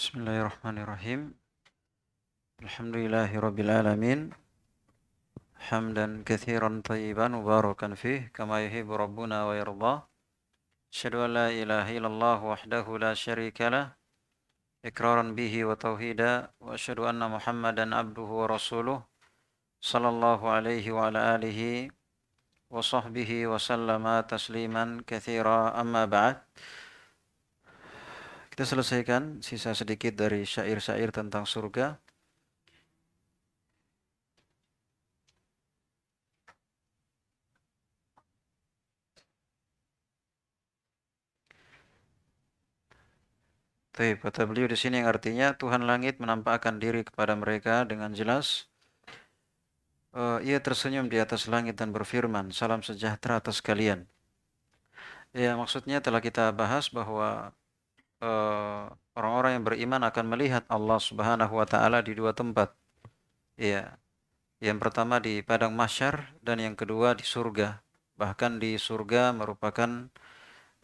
بسم الله الرحمن الرحيم الحمد لله رب العالمين حمدا كثيرا طيبا مباركا فيه كما يهيب ربنا ويرضى أشهد أن لا إله إلا الله وحده لا شريك له إكرارا به وتوحيدا وأشهد أن محمدا عبده ورسوله صلى الله عليه وعلى آله وصحبه وسلم تسليما كثيرا أما بعد Kita selesaikan sisa sedikit dari syair-syair tentang surga. Tapi kata beliau di sini yang artinya Tuhan langit menampakkan diri kepada mereka dengan jelas. Uh, ia tersenyum di atas langit dan berfirman, salam sejahtera atas kalian. Ya maksudnya telah kita bahas bahwa Eh, orang-orang yang beriman akan melihat Allah Subhanahu wa taala di dua tempat. Iya. Yang pertama di padang mahsyar dan yang kedua di surga. Bahkan di surga merupakan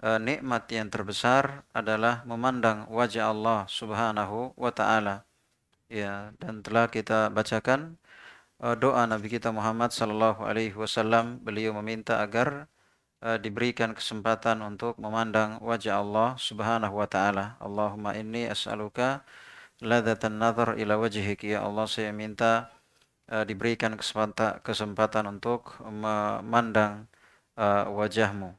uh, nikmat yang terbesar adalah memandang wajah Allah Subhanahu wa taala. Ya, dan telah kita bacakan uh, doa Nabi kita Muhammad sallallahu alaihi wasallam beliau meminta agar Eh, diberikan kesempatan untuk memandang wajah Allah Subhanahu wa taala. Allahumma inni as'aluka ladatan nazar ila wajhik ya Allah saya minta uh, diberikan kesempatan kesempatan untuk memandang uh, wajahmu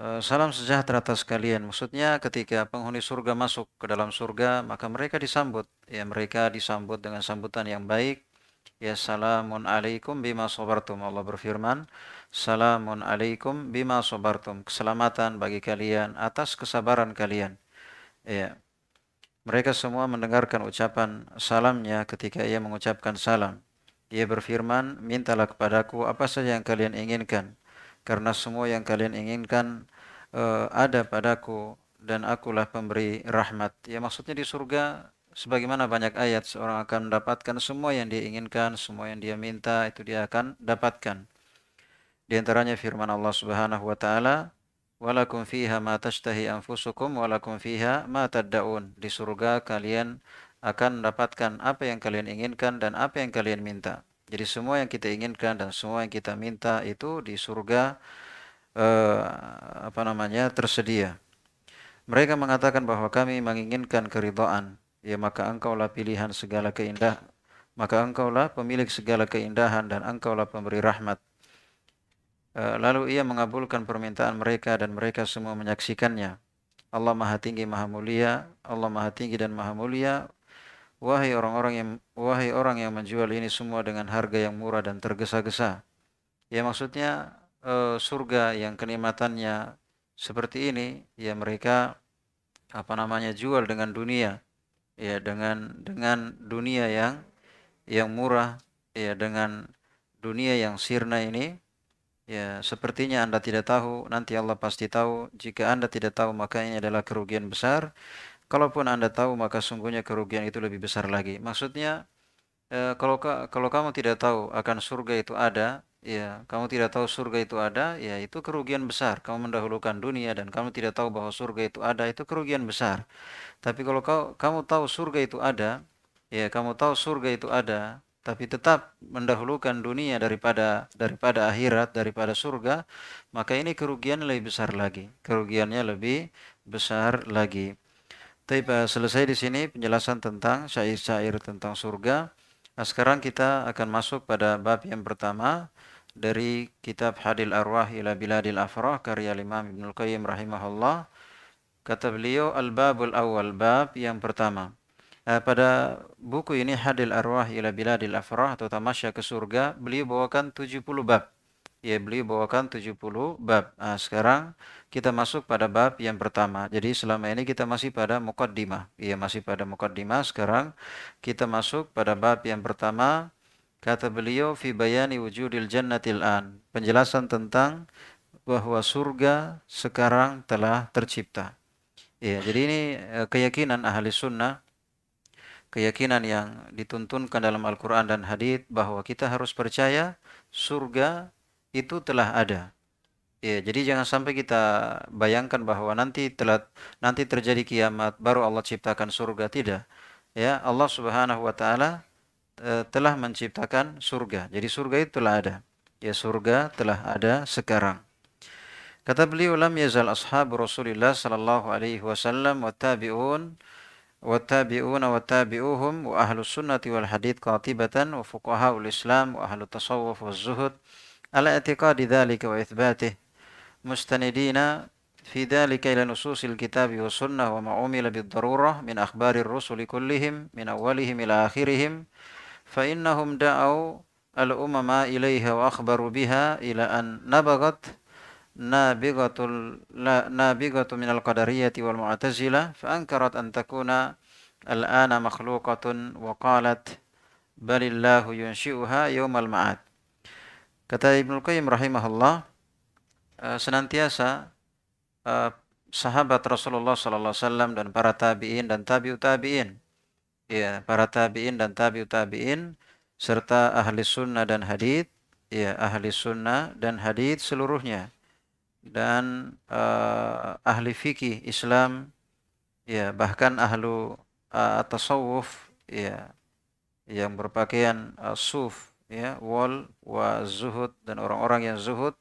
Eh, salam sejahtera atas kalian. Maksudnya ketika penghuni surga masuk ke dalam surga, maka mereka disambut. Ya, mereka disambut dengan sambutan yang baik. Ya, salamun alaikum bima sobartum. Allah berfirman, salamun alaikum bima sobartum. Keselamatan bagi kalian atas kesabaran kalian. Ya. Mereka semua mendengarkan ucapan salamnya ketika ia mengucapkan salam. Ia berfirman, mintalah kepadaku apa saja yang kalian inginkan karena semua yang kalian inginkan uh, ada padaku dan akulah pemberi rahmat. Ya maksudnya di surga sebagaimana banyak ayat seorang akan mendapatkan semua yang dia inginkan, semua yang dia minta itu dia akan dapatkan. Di antaranya firman Allah Subhanahu wa taala, "Walakum fiha ma tashtahi anfusukum wa fiha ma tad'un." Di surga kalian akan mendapatkan apa yang kalian inginkan dan apa yang kalian minta. Jadi semua yang kita inginkan dan semua yang kita minta itu di surga eh, apa namanya tersedia. Mereka mengatakan bahwa kami menginginkan keridhaan, ya maka engkaulah pilihan segala keindah, maka engkaulah pemilik segala keindahan dan engkaulah pemberi rahmat. Eh, lalu ia mengabulkan permintaan mereka dan mereka semua menyaksikannya. Allah Maha Tinggi Maha Mulia, Allah Maha Tinggi dan Maha Mulia, Wahai orang-orang yang wahai orang yang menjual ini semua dengan harga yang murah dan tergesa-gesa. Ya maksudnya e, surga yang kenikmatannya seperti ini, ya mereka apa namanya jual dengan dunia. Ya dengan dengan dunia yang yang murah, ya dengan dunia yang sirna ini. Ya, sepertinya Anda tidak tahu, nanti Allah pasti tahu. Jika Anda tidak tahu, maka ini adalah kerugian besar. Kalaupun Anda tahu, maka sungguhnya kerugian itu lebih besar lagi. Maksudnya, e, kalau kalau kamu tidak tahu akan surga itu ada, ya, kamu tidak tahu surga itu ada, ya itu kerugian besar. Kamu mendahulukan dunia dan kamu tidak tahu bahwa surga itu ada, itu kerugian besar. Tapi kalau kau, kamu tahu surga itu ada, ya kamu tahu surga itu ada, tapi tetap mendahulukan dunia daripada daripada akhirat daripada surga maka ini kerugian lebih besar lagi kerugiannya lebih besar lagi tapi eh, selesai di sini penjelasan tentang syair-syair tentang surga. Nah, sekarang kita akan masuk pada bab yang pertama dari kitab Hadil Arwah ila Biladil Afrah karya Imam Ibnu Qayyim rahimahullah. Kata beliau Al-Babul Awal bab yang pertama. Eh, pada buku ini Hadil Arwah ila Biladil Afrah atau Tamasya ke surga, beliau bawakan 70 bab. Ya, beliau bawakan 70 bab. Nah, sekarang kita masuk pada bab yang pertama. Jadi selama ini kita masih pada mukaddimah. Iya, masih pada mukaddimah. Sekarang kita masuk pada bab yang pertama. Kata beliau, Fi bayani wujudil jannatil an. Penjelasan tentang bahwa surga sekarang telah tercipta. Iya, jadi ini eh, keyakinan ahli sunnah keyakinan yang dituntunkan dalam Al-Quran dan Hadith bahwa kita harus percaya surga itu telah ada. Ya, jadi jangan sampai kita bayangkan bahwa nanti telah nanti terjadi kiamat baru Allah ciptakan surga tidak. Ya, Allah Subhanahu wa taala e, telah menciptakan surga. Jadi surga itu telah ada. Ya, surga telah ada sekarang. Kata beliau lam yazal ashab Rasulillah sallallahu alaihi wasallam wa tabi'un wa tabi'una wa tabi'uhum wa ahlus sunnati wal hadith qatibatan wa fuqaha ul Islam wa ahlut tasawuf wa zuhud ala i'tiqadi dhalika wa ithbatih مستندين في ذلك إلى نصوص الكتاب والسنة وما عمل بالضرورة من أخبار الرسل كلهم من أولهم إلى آخرهم فإنهم دعوا الأمم إليها وأخبروا بها إلى أن نبغت نابغة, نابغة من القدرية والمعتزلة فأنكرت أن تكون الآن مخلوقة وقالت بل الله ينشئها يوم المعاد كتاب ابن القيم رحمه الله Eh, senantiasa eh, sahabat Rasulullah sallallahu alaihi wasallam dan para tabi'in dan tabi'ut tabi'in. Ya, para tabi'in dan tabi'ut tabi'in serta ahli sunnah dan hadit, ya ahli sunnah dan hadit seluruhnya dan uh, ahli fikih Islam ya bahkan ahlu uh, tasawuf ya yang berpakaian uh, suf ya wal wa zuhud dan orang-orang yang zuhud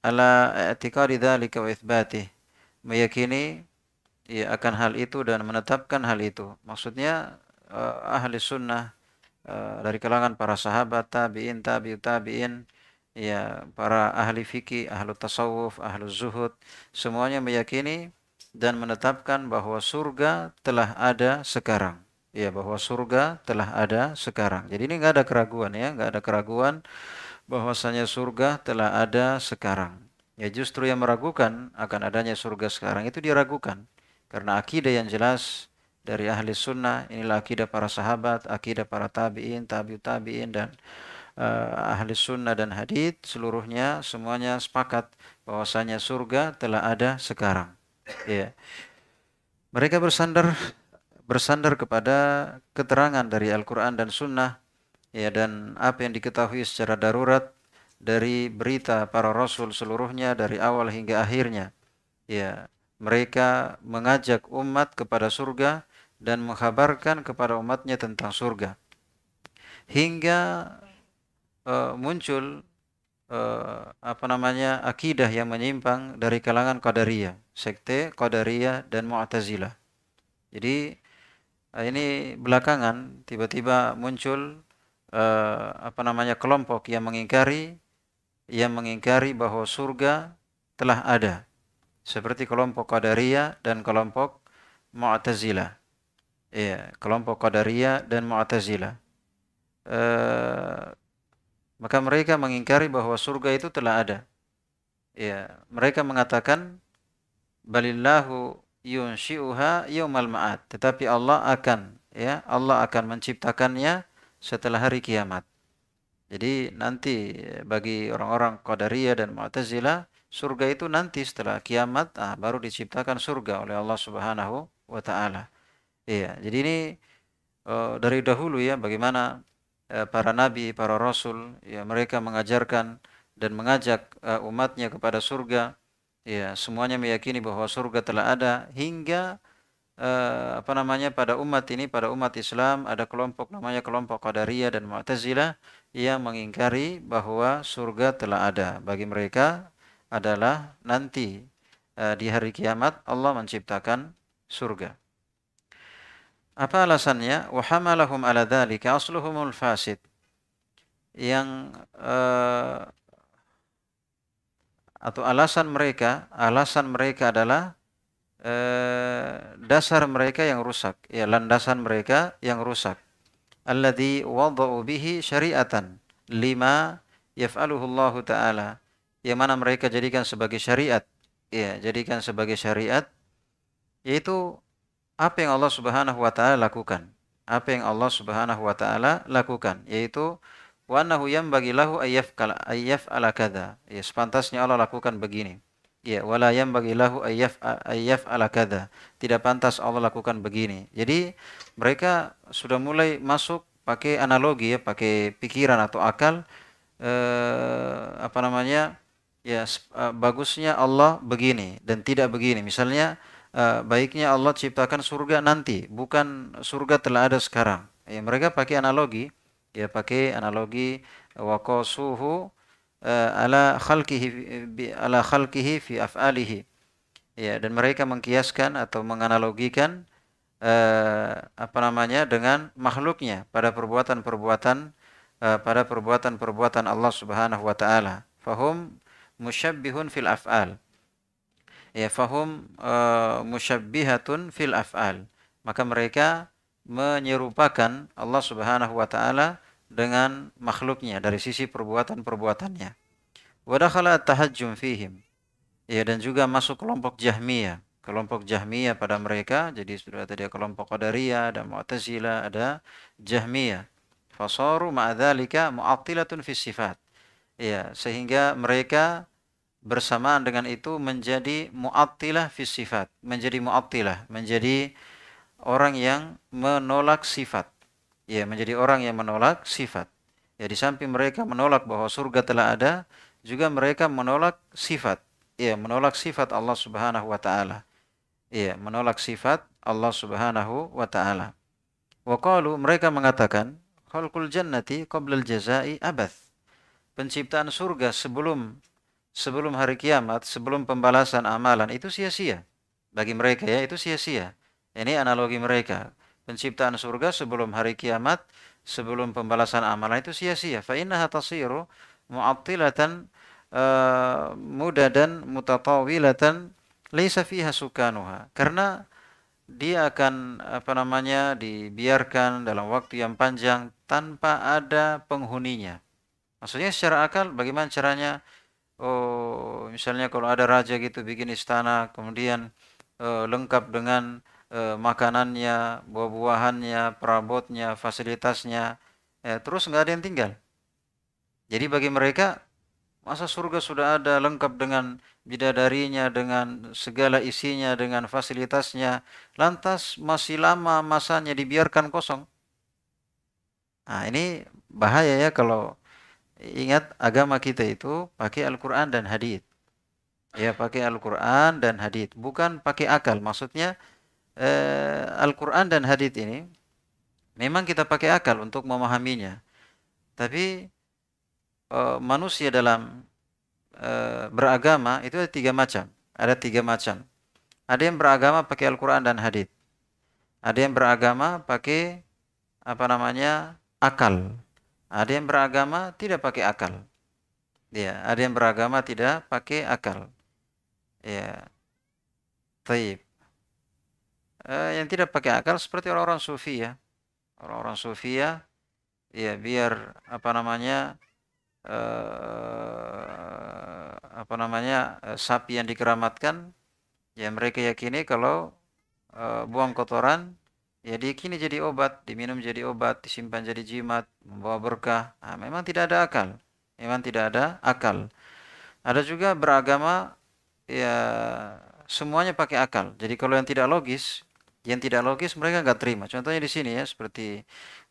ala i'tiqadi dzalika wa itsbatih meyakini ya, akan hal itu dan menetapkan hal itu maksudnya uh, ahli sunnah uh, dari kalangan para sahabat tabiin tabiut tabiin ya para ahli fikih ahli tasawuf ahli zuhud semuanya meyakini dan menetapkan bahwa surga telah ada sekarang ya bahwa surga telah ada sekarang jadi ini nggak ada keraguan ya nggak ada keraguan bahwasanya surga telah ada sekarang. Ya justru yang meragukan akan adanya surga sekarang itu diragukan karena akidah yang jelas dari ahli sunnah inilah akidah para sahabat, akidah para tabiin, tabiut tabiin dan uh, ahli sunnah dan hadits seluruhnya semuanya sepakat bahwasanya surga telah ada sekarang. Ya. Mereka bersandar bersandar kepada keterangan dari Al-Quran dan Sunnah ya dan apa yang diketahui secara darurat dari berita para rasul seluruhnya dari awal hingga akhirnya ya mereka mengajak umat kepada surga dan menghabarkan kepada umatnya tentang surga hingga uh, muncul uh, apa namanya akidah yang menyimpang dari kalangan qadariyah sekte qadariyah dan mu'tazilah jadi e, ini belakangan tiba-tiba muncul uh, apa namanya kelompok yang mengingkari yang mengingkari bahwa surga telah ada seperti kelompok Qadariyah dan kelompok Mu'tazilah. Iya, kelompok Qadariyah dan Mu'tazilah. Eh, maka mereka mengingkari bahwa surga itu telah ada. Ya, mereka mengatakan balillahu yunsyi'uha yaumal ma'ad, tetapi Allah akan ya, Allah akan menciptakannya setelah hari kiamat. Jadi nanti eh, bagi orang-orang Qadariyah dan Mu'tazilah, surga itu nanti setelah kiamat ah, baru diciptakan surga oleh Allah Subhanahu wa taala. Iya, jadi ini uh, dari dahulu ya bagaimana uh, para nabi, para rasul ya mereka mengajarkan dan mengajak uh, umatnya kepada surga. Ya, semuanya meyakini bahwa surga telah ada hingga uh, apa namanya pada umat ini pada umat Islam ada kelompok namanya kelompok Qadariyah dan Mu'tazilah yang mengingkari bahwa surga telah ada bagi mereka adalah nanti uh, di hari kiamat Allah menciptakan surga. Apa alasannya? hamalahum ala dzalika asluhumul fasid. Yang uh, atau alasan mereka, alasan mereka adalah Eh, dasar mereka yang rusak, ya landasan mereka yang rusak. Alladhi wada'u bihi syari'atan lima yaf'aluhu Allah taala. Yang mana mereka jadikan sebagai syariat, ya, jadikan sebagai syariat yaitu apa yang Allah Subhanahu wa taala lakukan. Apa yang Allah Subhanahu wa taala lakukan yaitu wa annahu yanbaghi lahu ayyaf'ala kadza. Ya sepantasnya Allah lakukan begini Ya, wala yanbaghi lahu ayyaf ayyaf ala kada. Tidak pantas Allah lakukan begini. Jadi mereka sudah mulai masuk pakai analogi ya, pakai pikiran atau akal eh, apa namanya? Ya, eh, bagusnya Allah begini dan tidak begini. Misalnya eh, baiknya Allah ciptakan surga nanti, bukan surga telah ada sekarang. Ya, mereka pakai analogi, ya pakai analogi eh, waqasuhu Eh, ala khalqihi eh, ala khalqihi fi af'alihi. Ya, dan mereka mengkiaskan atau menganalogikan uh, apa namanya dengan makhluknya pada perbuatan-perbuatan uh, pada perbuatan-perbuatan Allah Subhanahu wa taala. Fahum musyabbihun fil af'al. Ya, fahum uh, musyabbihatun fil af'al. Maka mereka menyerupakan Allah Subhanahu wa taala dengan makhluknya dari sisi perbuatan-perbuatannya. Wadakhala tahajjum fihim. Ya dan juga masuk kelompok Jahmiyah. Kelompok Jahmiyah pada mereka jadi sudah tadi kelompok Qadariyah, ada Mu'tazilah, ada Jahmiyah. Fasaru ma'adzalika mu'attilatun fi sifat. Ya, sehingga mereka bersamaan dengan itu menjadi mu'attilah fisifat sifat, menjadi mu'attilah, menjadi orang yang menolak sifat ya menjadi orang yang menolak sifat. Ya di samping mereka menolak bahwa surga telah ada, juga mereka menolak sifat. Ya menolak sifat Allah Subhanahu wa taala. Ya menolak sifat Allah Subhanahu wa taala. Waqalu mereka mengatakan khalqul jannati qabla al-jazai abath. Penciptaan surga sebelum sebelum hari kiamat, sebelum pembalasan amalan itu sia-sia. Bagi mereka ya itu sia-sia. Ini analogi mereka penciptaan surga sebelum hari kiamat, sebelum pembalasan amalan itu sia-sia. Fa innaha tasiru mu'attilatan eh, muda dan mutatawilatan laisa fiha sukanuha. Karena dia akan apa namanya dibiarkan dalam waktu yang panjang tanpa ada penghuninya. Maksudnya secara akal bagaimana caranya oh misalnya kalau ada raja gitu bikin istana kemudian eh, lengkap dengan Eh, makanannya, buah-buahannya, perabotnya, fasilitasnya, eh, terus nggak ada yang tinggal. Jadi bagi mereka masa surga sudah ada lengkap dengan bidadarinya, dengan segala isinya, dengan fasilitasnya, lantas masih lama masanya dibiarkan kosong. Nah, ini bahaya ya kalau ingat agama kita itu pakai Al-Qur'an dan Hadith. Ya, pakai Al-Qur'an dan Hadith, bukan pakai akal. Maksudnya eh, Al-Quran dan hadith ini memang kita pakai akal untuk memahaminya tapi eh, manusia dalam eh, beragama itu ada tiga macam ada tiga macam ada yang beragama pakai Al-Quran dan hadith ada yang beragama pakai apa namanya akal ada yang beragama tidak pakai akal ya ada yang beragama tidak pakai akal ya taib Eh, yang tidak pakai akal seperti orang-orang sufi ya orang-orang sufi ya ya biar apa namanya uh, apa namanya uh, sapi yang dikeramatkan ya mereka yakini kalau uh, buang kotoran ya dikini jadi obat diminum jadi obat disimpan jadi jimat membawa berkah nah, memang tidak ada akal memang tidak ada akal ada juga beragama ya semuanya pakai akal jadi kalau yang tidak logis yang tidak logis mereka nggak terima. Contohnya di sini ya seperti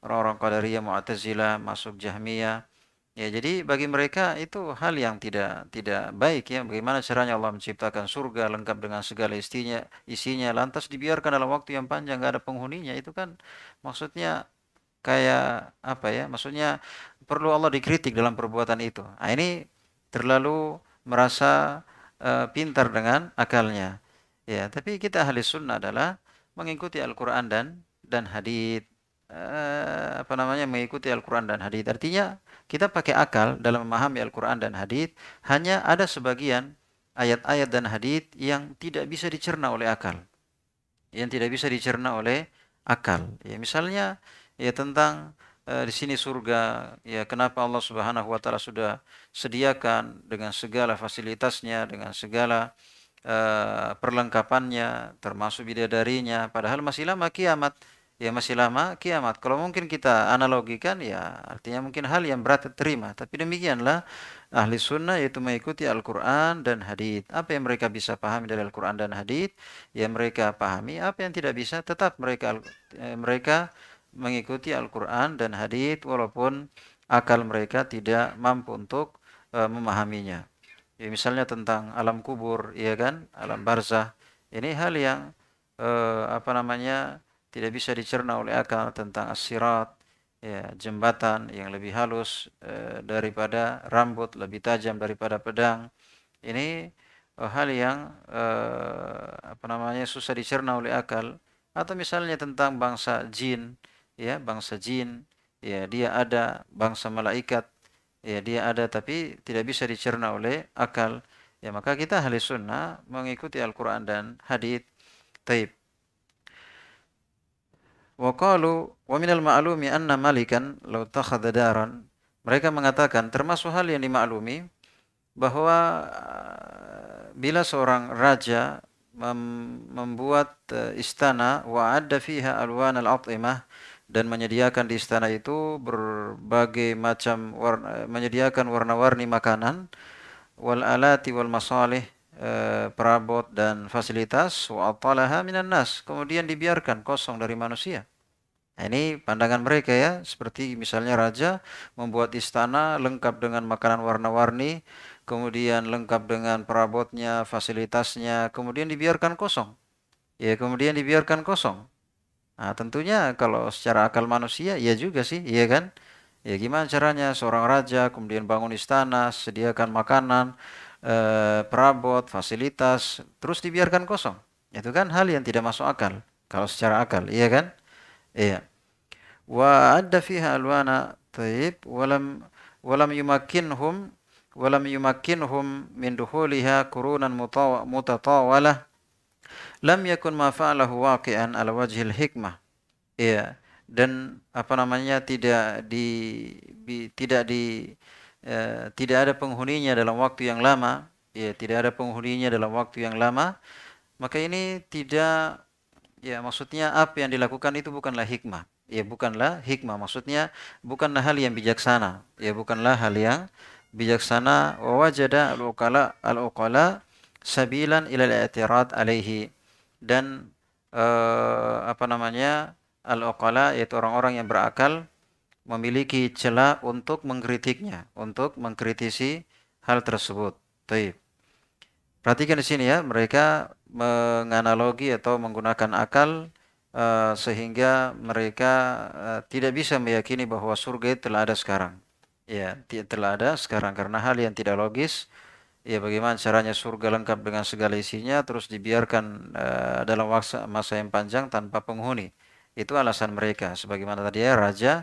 orang-orang Qadariyah, Mu'tazilah, masuk Jahmiyah. Ya, jadi bagi mereka itu hal yang tidak tidak baik ya. Bagaimana caranya Allah menciptakan surga lengkap dengan segala istinya, isinya lantas dibiarkan dalam waktu yang panjang nggak ada penghuninya itu kan maksudnya kayak apa ya? Maksudnya perlu Allah dikritik dalam perbuatan itu. Nah, ini terlalu merasa uh, pintar dengan akalnya. Ya, tapi kita ahli sunnah adalah mengikuti Al-Quran dan dan hadith eh, apa namanya mengikuti Al-Quran dan hadith artinya kita pakai akal dalam memahami Al-Quran dan hadith hanya ada sebagian ayat-ayat dan hadith yang tidak bisa dicerna oleh akal yang tidak bisa dicerna oleh akal ya misalnya ya tentang eh, di sini surga ya kenapa Allah Subhanahu wa taala sudah sediakan dengan segala fasilitasnya dengan segala e, perlengkapannya, termasuk bidadarinya, padahal masih lama kiamat. Ya masih lama kiamat. Kalau mungkin kita analogikan ya artinya mungkin hal yang berat terima. Tapi demikianlah ahli sunnah yaitu mengikuti Al-Quran dan hadith. Apa yang mereka bisa pahami dari Al-Quran dan hadith, ya mereka pahami. Apa yang tidak bisa, tetap mereka eh, mereka mengikuti Al-Quran dan hadith walaupun akal mereka tidak mampu untuk uh, memahaminya ya misalnya tentang alam kubur ya kan alam barzah ini hal yang eh, apa namanya tidak bisa dicerna oleh akal tentang asirat ya jembatan yang lebih halus eh, daripada rambut lebih tajam daripada pedang ini eh, hal yang eh, apa namanya susah dicerna oleh akal atau misalnya tentang bangsa jin ya bangsa jin ya dia ada bangsa malaikat ya dia ada tapi tidak bisa dicerna oleh akal ya maka kita ahli sunnah mengikuti Al-Quran dan hadith taib waqalu wa minal ma'lumi anna malikan law takhadha daran mereka mengatakan termasuk hal yang dimaklumi bahwa eh, bila seorang raja mem membuat eh, istana wa adda fiha alwan al-at'imah dan menyediakan di istana itu berbagai macam warna, menyediakan warna-warni makanan wal alati wal masalih eh, perabot dan fasilitas wa atalaha minan nas kemudian dibiarkan kosong dari manusia nah, ini pandangan mereka ya seperti misalnya raja membuat istana lengkap dengan makanan warna-warni kemudian lengkap dengan perabotnya fasilitasnya kemudian dibiarkan kosong ya kemudian dibiarkan kosong Nah, tentunya kalau secara akal manusia ya juga sih, iya kan? Ya gimana caranya seorang raja kemudian bangun istana, sediakan makanan, eh, perabot, fasilitas, terus dibiarkan kosong. Itu kan hal yang tidak masuk akal kalau secara akal, iya kan? Iya. Wa adda fiha alwana taib walam walam yumakinhum walam yumakinhum min duhuliha qurunan mutatawalah lam yakun ma fa'alahu waqi'an ala wajhil hikmah. ya dan apa namanya tidak di, di tidak di eh, tidak ada penghuninya dalam waktu yang lama, ya tidak ada penghuninya dalam waktu yang lama, maka ini tidak ya maksudnya apa yang dilakukan itu bukanlah hikmah. Ya bukanlah hikmah, maksudnya bukanlah hal yang bijaksana. Ya bukanlah hal yang bijaksana wa wajada al-uqala al-uqala sabilan ila al-i'tirad alaihi dan uh, apa namanya al-oqala yaitu orang-orang yang berakal memiliki celah untuk mengkritiknya, untuk mengkritisi hal tersebut. Taib. Perhatikan di sini ya, mereka menganalogi atau menggunakan akal uh, sehingga mereka uh, tidak bisa meyakini bahwa surga telah ada sekarang. Ya, telah ada sekarang karena hal yang tidak logis ya bagaimana caranya surga lengkap dengan segala isinya terus dibiarkan uh, dalam waksa, masa yang panjang tanpa penghuni. Itu alasan mereka. Sebagaimana tadi ya raja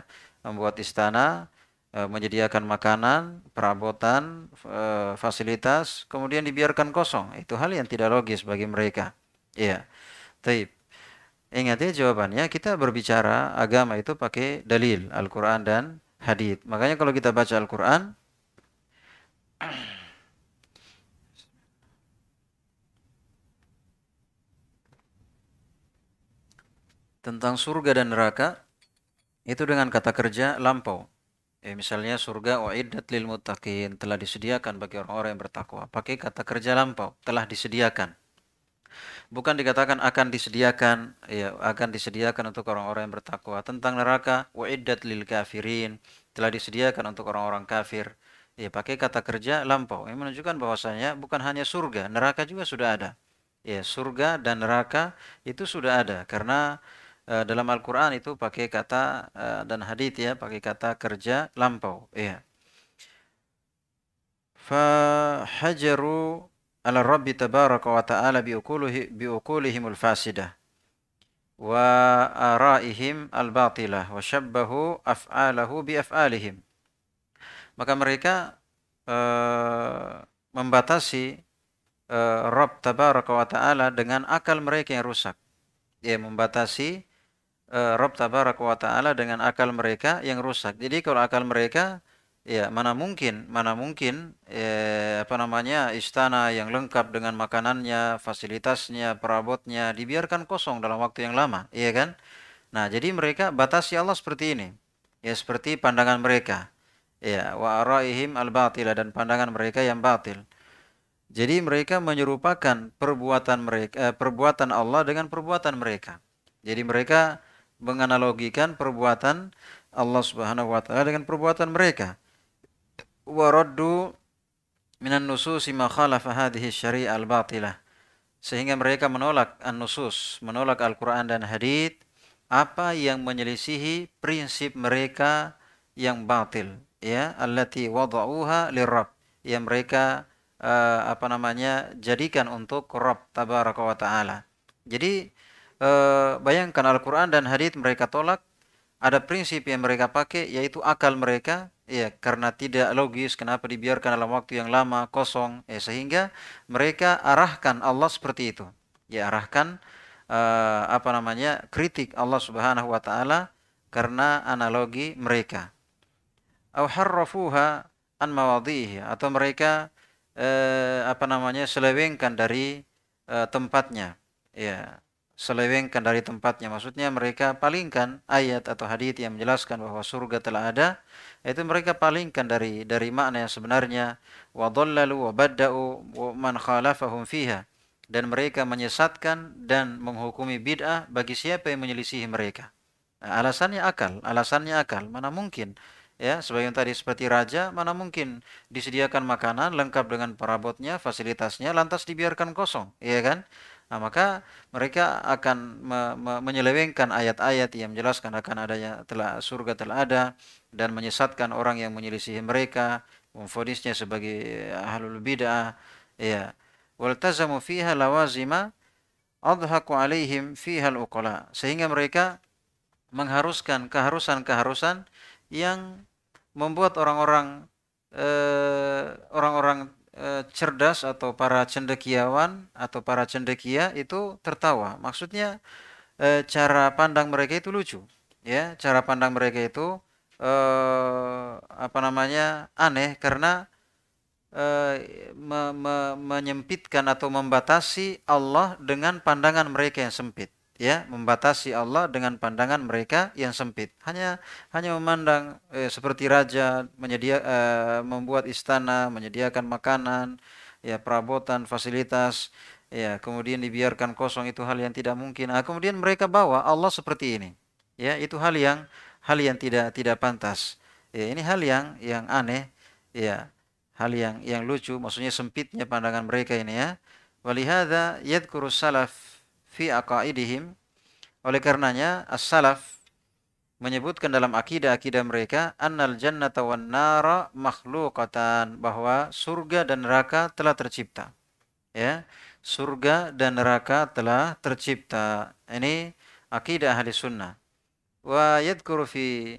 membuat istana, uh, menyediakan makanan, perabotan, uh, fasilitas, kemudian dibiarkan kosong. Itu hal yang tidak logis bagi mereka. Iya. Taib. Ingat ya jawabannya, kita berbicara agama itu pakai dalil, Al-Quran dan hadith. Makanya kalau kita baca Al-Quran, tentang surga dan neraka itu dengan kata kerja lampau. Ya, misalnya surga wa'idat lil muttaqin telah disediakan bagi orang-orang yang bertakwa. Pakai kata kerja lampau, telah disediakan. Bukan dikatakan akan disediakan, ya akan disediakan untuk orang-orang yang bertakwa. Tentang neraka wa'idat lil kafirin telah disediakan untuk orang-orang kafir. Ya, pakai kata kerja lampau. Ini menunjukkan bahwasanya bukan hanya surga, neraka juga sudah ada. Ya, surga dan neraka itu sudah ada karena Eh, dalam Al-Quran itu pakai kata eh, dan hadith ya pakai kata kerja lampau ya fahajaru ala rabbi tabaraka wa ta'ala biukulihimul fasidah wa araihim al-batilah wa syabbahu af'alahu maka mereka uh, membatasi uh, Rabb tabaraka wa ta'ala dengan akal mereka yang rusak ya membatasi Eh, Rob tabarak wa taala dengan akal mereka yang rusak. Jadi kalau akal mereka ya mana mungkin mana mungkin eh, apa namanya istana yang lengkap dengan makanannya, fasilitasnya, perabotnya dibiarkan kosong dalam waktu yang lama, iya kan? Nah, jadi mereka batasi Allah seperti ini. Ya seperti pandangan mereka. Ya, wa araihim al-batila dan pandangan mereka yang batil. Jadi mereka menyerupakan perbuatan mereka eh, perbuatan Allah dengan perbuatan mereka. Jadi mereka menganalogikan perbuatan Allah Subhanahu wa taala dengan perbuatan mereka. Wa raddu minan nususi ma khalafa hadhihi syariah al-batilah. Sehingga mereka menolak an-nusus, menolak Al-Qur'an dan hadis apa yang menyelisihi prinsip mereka yang batil, ya, allati wada'uha lirabb yang mereka uh, apa namanya jadikan untuk Rabb tabaraka wa taala. Jadi Eh, bayangkan Al-Quran dan hadith mereka tolak ada prinsip yang mereka pakai yaitu akal mereka ya karena tidak logis kenapa dibiarkan dalam waktu yang lama kosong ya sehingga mereka arahkan Allah seperti itu ya arahkan eh, apa namanya kritik Allah Subhanahu wa taala karena analogi mereka au harrafuha an mawadhihi atau mereka eh, apa namanya selewengkan dari eh, tempatnya ya selewengkan dari tempatnya. Maksudnya mereka palingkan ayat atau hadits yang menjelaskan bahwa surga telah ada, itu mereka palingkan dari dari makna yang sebenarnya. Wa dhallalu wa badda'u man khalafahum fiha. Dan mereka menyesatkan dan menghukumi bid'ah bagi siapa yang menyelisihi mereka. Nah, alasannya akal, alasannya akal. Mana mungkin ya sebagian tadi seperti raja mana mungkin disediakan makanan lengkap dengan perabotnya fasilitasnya lantas dibiarkan kosong ya kan Nah, maka mereka akan me me menyelewengkan ayat-ayat yang menjelaskan akan adanya telah surga telah ada dan menyesatkan orang yang menyelisih mereka, memfonisnya sebagai eh, ahlul bid'ah. Ya. Waltazamu fiha lawazima adhaku alaihim fiha uqala. Sehingga mereka mengharuskan keharusan-keharusan yang membuat orang-orang eh, orang-orang Eh, cerdas atau para cendekiawan atau para cendekia itu tertawa. Maksudnya e, cara pandang mereka itu lucu, ya. Cara pandang mereka itu e, apa namanya aneh karena e, me, menyempitkan atau membatasi Allah dengan pandangan mereka yang sempit ya membatasi Allah dengan pandangan mereka yang sempit hanya hanya memandang eh, seperti raja menyedia eh, membuat istana menyediakan makanan ya perabotan fasilitas ya kemudian dibiarkan kosong itu hal yang tidak mungkin nah, kemudian mereka bawa Allah seperti ini ya itu hal yang hal yang tidak tidak pantas ya ini hal yang yang aneh ya hal yang yang lucu maksudnya sempitnya pandangan mereka ini ya walihada yadkurus salaf fi aqaidihim. Oleh karenanya as-salaf menyebutkan dalam akidah-akidah mereka annal jannata wan nara makhluqatan bahwa surga dan neraka telah tercipta. Ya, surga dan neraka telah tercipta. Ini akidah ahli sunnah. Wa yadhkuru fi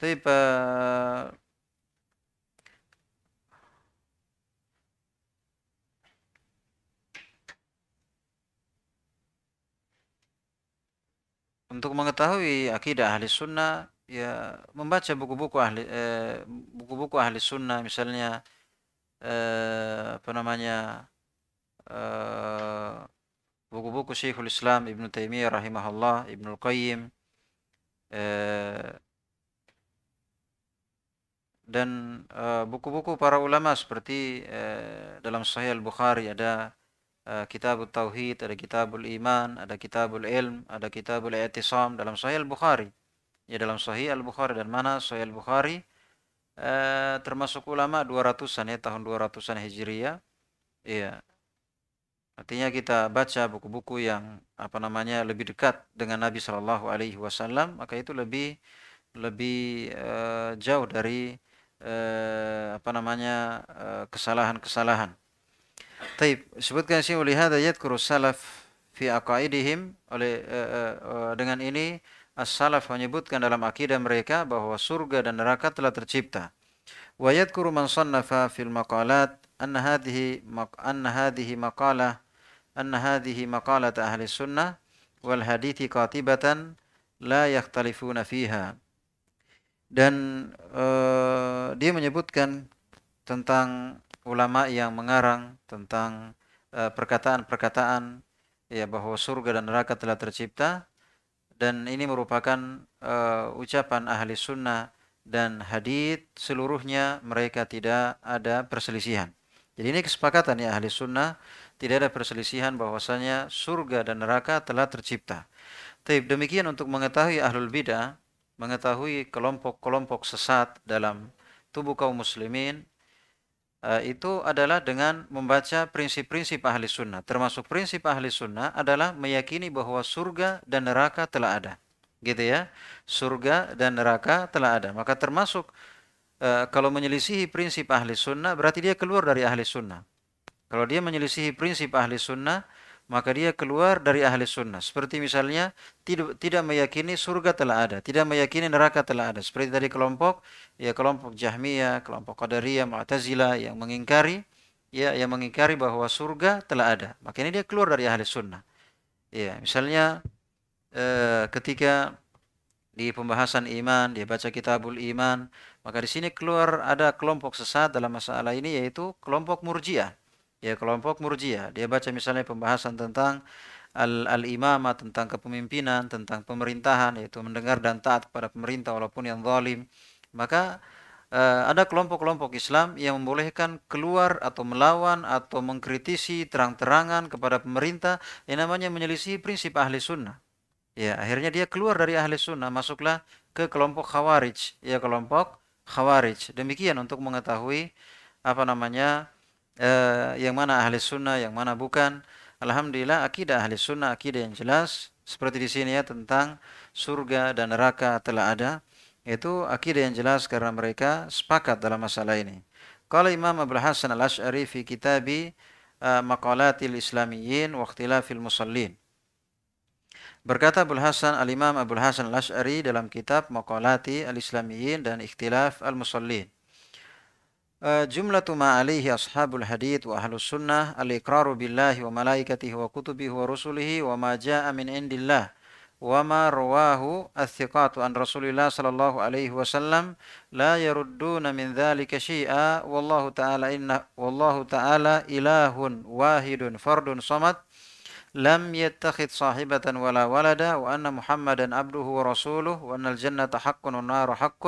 tipe Untuk mengetahui akidah ahli sunnah, ya membaca buku-buku ahli eh, buku-buku ahli sunnah misalnya eh, apa namanya eh, buku-buku Syekhul Islam Ibnu Taimiyah rahimahullah Ibnu Qayyim eh, dan eh, buku-buku eh, para ulama seperti eh, dalam Sahih Al Bukhari ada uh, Kitabut Tauhid, ada Kitabul Iman, ada Kitabul Ilm, ada Kitabul I'tisam dalam Sahih Al-Bukhari. Ya dalam Sahih Al-Bukhari dan mana Sahih Al-Bukhari uh, termasuk ulama 200-an ya tahun 200-an Hijriah. Iya. Artinya kita baca buku-buku yang apa namanya lebih dekat dengan Nabi Shallallahu alaihi wasallam, maka itu lebih lebih uh, jauh dari uh, apa namanya kesalahan-kesalahan. Taib, sebutkan sih oleh ayat yadhkuru salaf fi aqaidihim oleh uh, uh, dengan ini as-salaf menyebutkan dalam akidah mereka bahwa surga dan neraka telah tercipta. Wa yadhkuru man sannafa fil maqalat anna hadhihi anna hadhihi maqalah anna hadhihi maqalat ahli sunnah wal hadithi qatibatan la yakhtalifuna fiha. Dan uh, dia menyebutkan tentang ulama yang mengarang tentang eh, perkataan-perkataan ya bahwa surga dan neraka telah tercipta dan ini merupakan uh, ucapan ahli sunnah dan hadith seluruhnya mereka tidak ada perselisihan. Jadi ini kesepakatan ya ahli sunnah tidak ada perselisihan bahwasanya surga dan neraka telah tercipta. Tapi demikian untuk mengetahui ahlul bidah, mengetahui kelompok-kelompok sesat dalam tubuh kaum muslimin Eh, itu adalah dengan membaca prinsip-prinsip ahli sunnah. Termasuk prinsip ahli sunnah adalah meyakini bahwa surga dan neraka telah ada. Gitu ya. Surga dan neraka telah ada. Maka termasuk eh, kalau menyelisihi prinsip ahli sunnah berarti dia keluar dari ahli sunnah. Kalau dia menyelisihi prinsip ahli sunnah maka dia keluar dari ahli sunnah. Seperti misalnya tidak tidak meyakini surga telah ada, tidak meyakini neraka telah ada. Seperti dari kelompok ya kelompok Jahmiyah, kelompok Qadariyah, Mu'tazilah yang mengingkari ya yang mengingkari bahwa surga telah ada. Maka ini dia keluar dari ahli sunnah. Ya, misalnya eh, ketika di pembahasan iman, dia baca kitabul iman, maka di sini keluar ada kelompok sesat dalam masalah ini yaitu kelompok murjiah ya kelompok murjiah dia baca misalnya pembahasan tentang al, al imamah tentang kepemimpinan tentang pemerintahan yaitu mendengar dan taat kepada pemerintah walaupun yang zalim maka eh, ada kelompok-kelompok Islam yang membolehkan keluar atau melawan atau mengkritisi terang-terangan kepada pemerintah yang namanya menyelisih prinsip ahli sunnah ya akhirnya dia keluar dari ahli sunnah masuklah ke kelompok khawarij ya kelompok khawarij demikian untuk mengetahui apa namanya Eh, yang mana ahli sunnah, yang mana bukan. Alhamdulillah akidah ahli sunnah, akidah yang jelas. Seperti di sini ya tentang surga dan neraka telah ada. Itu akidah yang jelas karena mereka sepakat dalam masalah ini. Kalau Imam Abdul Hasan al-Ash'ari fi kitabi uh, maqalatil islamiyyin wa ikhtilafil musallin. Berkata Abdul Hasan Al-Imam Abdul Hasan Al-Ash'ari dalam kitab Maqalati al islamiyin dan Ikhtilaf Al-Musallin. جملة ما عليه أصحاب الحديث وأهل السنة الإقرار بالله وملائكته وكتبه ورسله وما جاء من عند الله وما رواه الثقات عن رسول الله صلى الله عليه وسلم لا يردون من ذلك شيئا والله تعالى إن والله تعالى إله واحد فرد صمد لم يتخذ صاحبة ولا ولدا وأن محمدا عبده ورسوله وأن الجنة حق والنار حق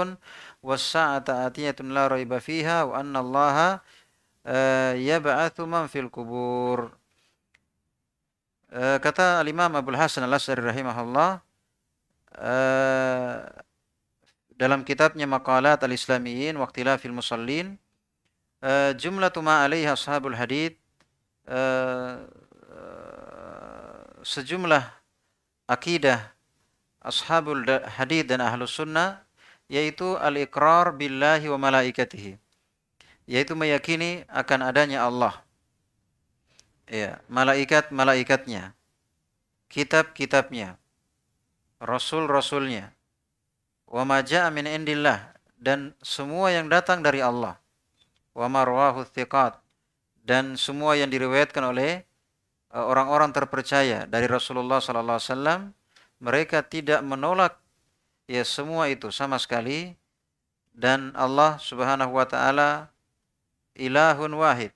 wasa'ata atiyatun la raiba fiha wa anna Allah eh, yab'atsu man fil eh, Kata Al-Imam Abdul Hasan Al-Asy'ari rahimahullah eh, dalam kitabnya Maqalat Al-Islamiyyin Waqtila fil Musallin jumlah ma alaihi ashabul hadith sejumlah akidah ashabul hadith dan ahlus sunnah yaitu al-iqrar billahi wa malaikatihi yaitu meyakini akan adanya Allah ya malaikat-malaikatnya kitab-kitabnya rasul-rasulnya wa ma jaa indillah dan semua yang datang dari Allah wa marwahu thiqat dan semua yang diriwayatkan oleh uh, orang-orang terpercaya dari Rasulullah sallallahu alaihi wasallam mereka tidak menolak ya semua itu sama sekali dan Allah Subhanahu wa taala ilahun wahid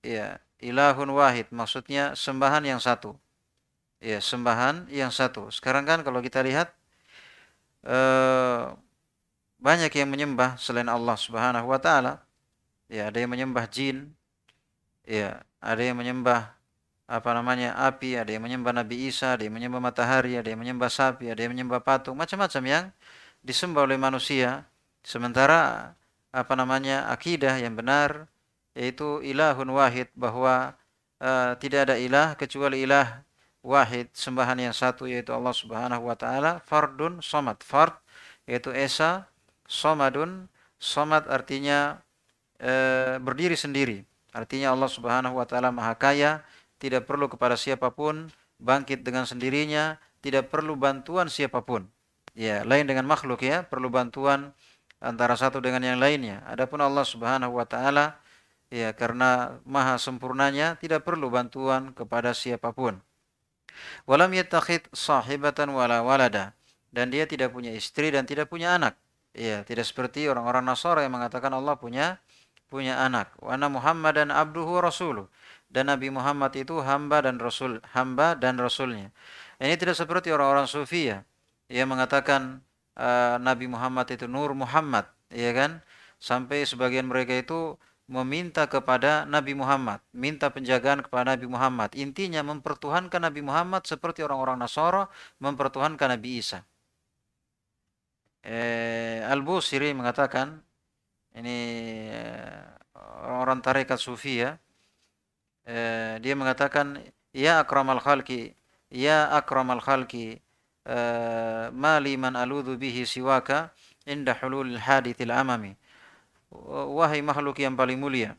ya ilahun wahid maksudnya sembahan yang satu ya sembahan yang satu sekarang kan kalau kita lihat eh, banyak yang menyembah selain Allah Subhanahu wa taala ya ada yang menyembah jin ya ada yang menyembah apa namanya api, ada yang menyembah Nabi Isa, ada yang menyembah matahari, ada yang menyembah sapi, ada yang menyembah patung, macam-macam yang disembah oleh manusia. Sementara apa namanya akidah yang benar yaitu ilahun wahid bahwa uh, tidak ada ilah kecuali ilah wahid sembahan yang satu yaitu Allah Subhanahu wa taala fardun somad fard yaitu esa somadun somad artinya uh, berdiri sendiri artinya Allah Subhanahu wa taala maha kaya tidak perlu kepada siapapun, bangkit dengan sendirinya, tidak perlu bantuan siapapun. Ya, lain dengan makhluk ya, perlu bantuan antara satu dengan yang lainnya. Adapun Allah Subhanahu wa taala ya karena maha sempurnanya tidak perlu bantuan kepada siapapun. Walam yattakhid sahibatan wala walada dan dia tidak punya istri dan tidak punya anak. Ya, tidak seperti orang-orang Nasara yang mengatakan Allah punya punya anak. Wa Muhammad dan abduhu rasuluh dan Nabi Muhammad itu hamba dan rasul, hamba dan rasulnya. Ini tidak seperti orang-orang sufi ya. yang mengatakan uh, Nabi Muhammad itu Nur Muhammad, ya kan? Sampai sebagian mereka itu meminta kepada Nabi Muhammad, minta penjagaan kepada Nabi Muhammad. Intinya mempertuhankan Nabi Muhammad seperti orang-orang Nasoro mempertuhankan Nabi Isa. Eh, Al-Busiri mengatakan ini eh, orang-orang tarekat sufi ya eh, dia mengatakan ya akramal khalqi ya akramal khalqi eh, ma li man aludhu bihi siwaka inda hulul hadithil amami wahai makhluk yang paling mulia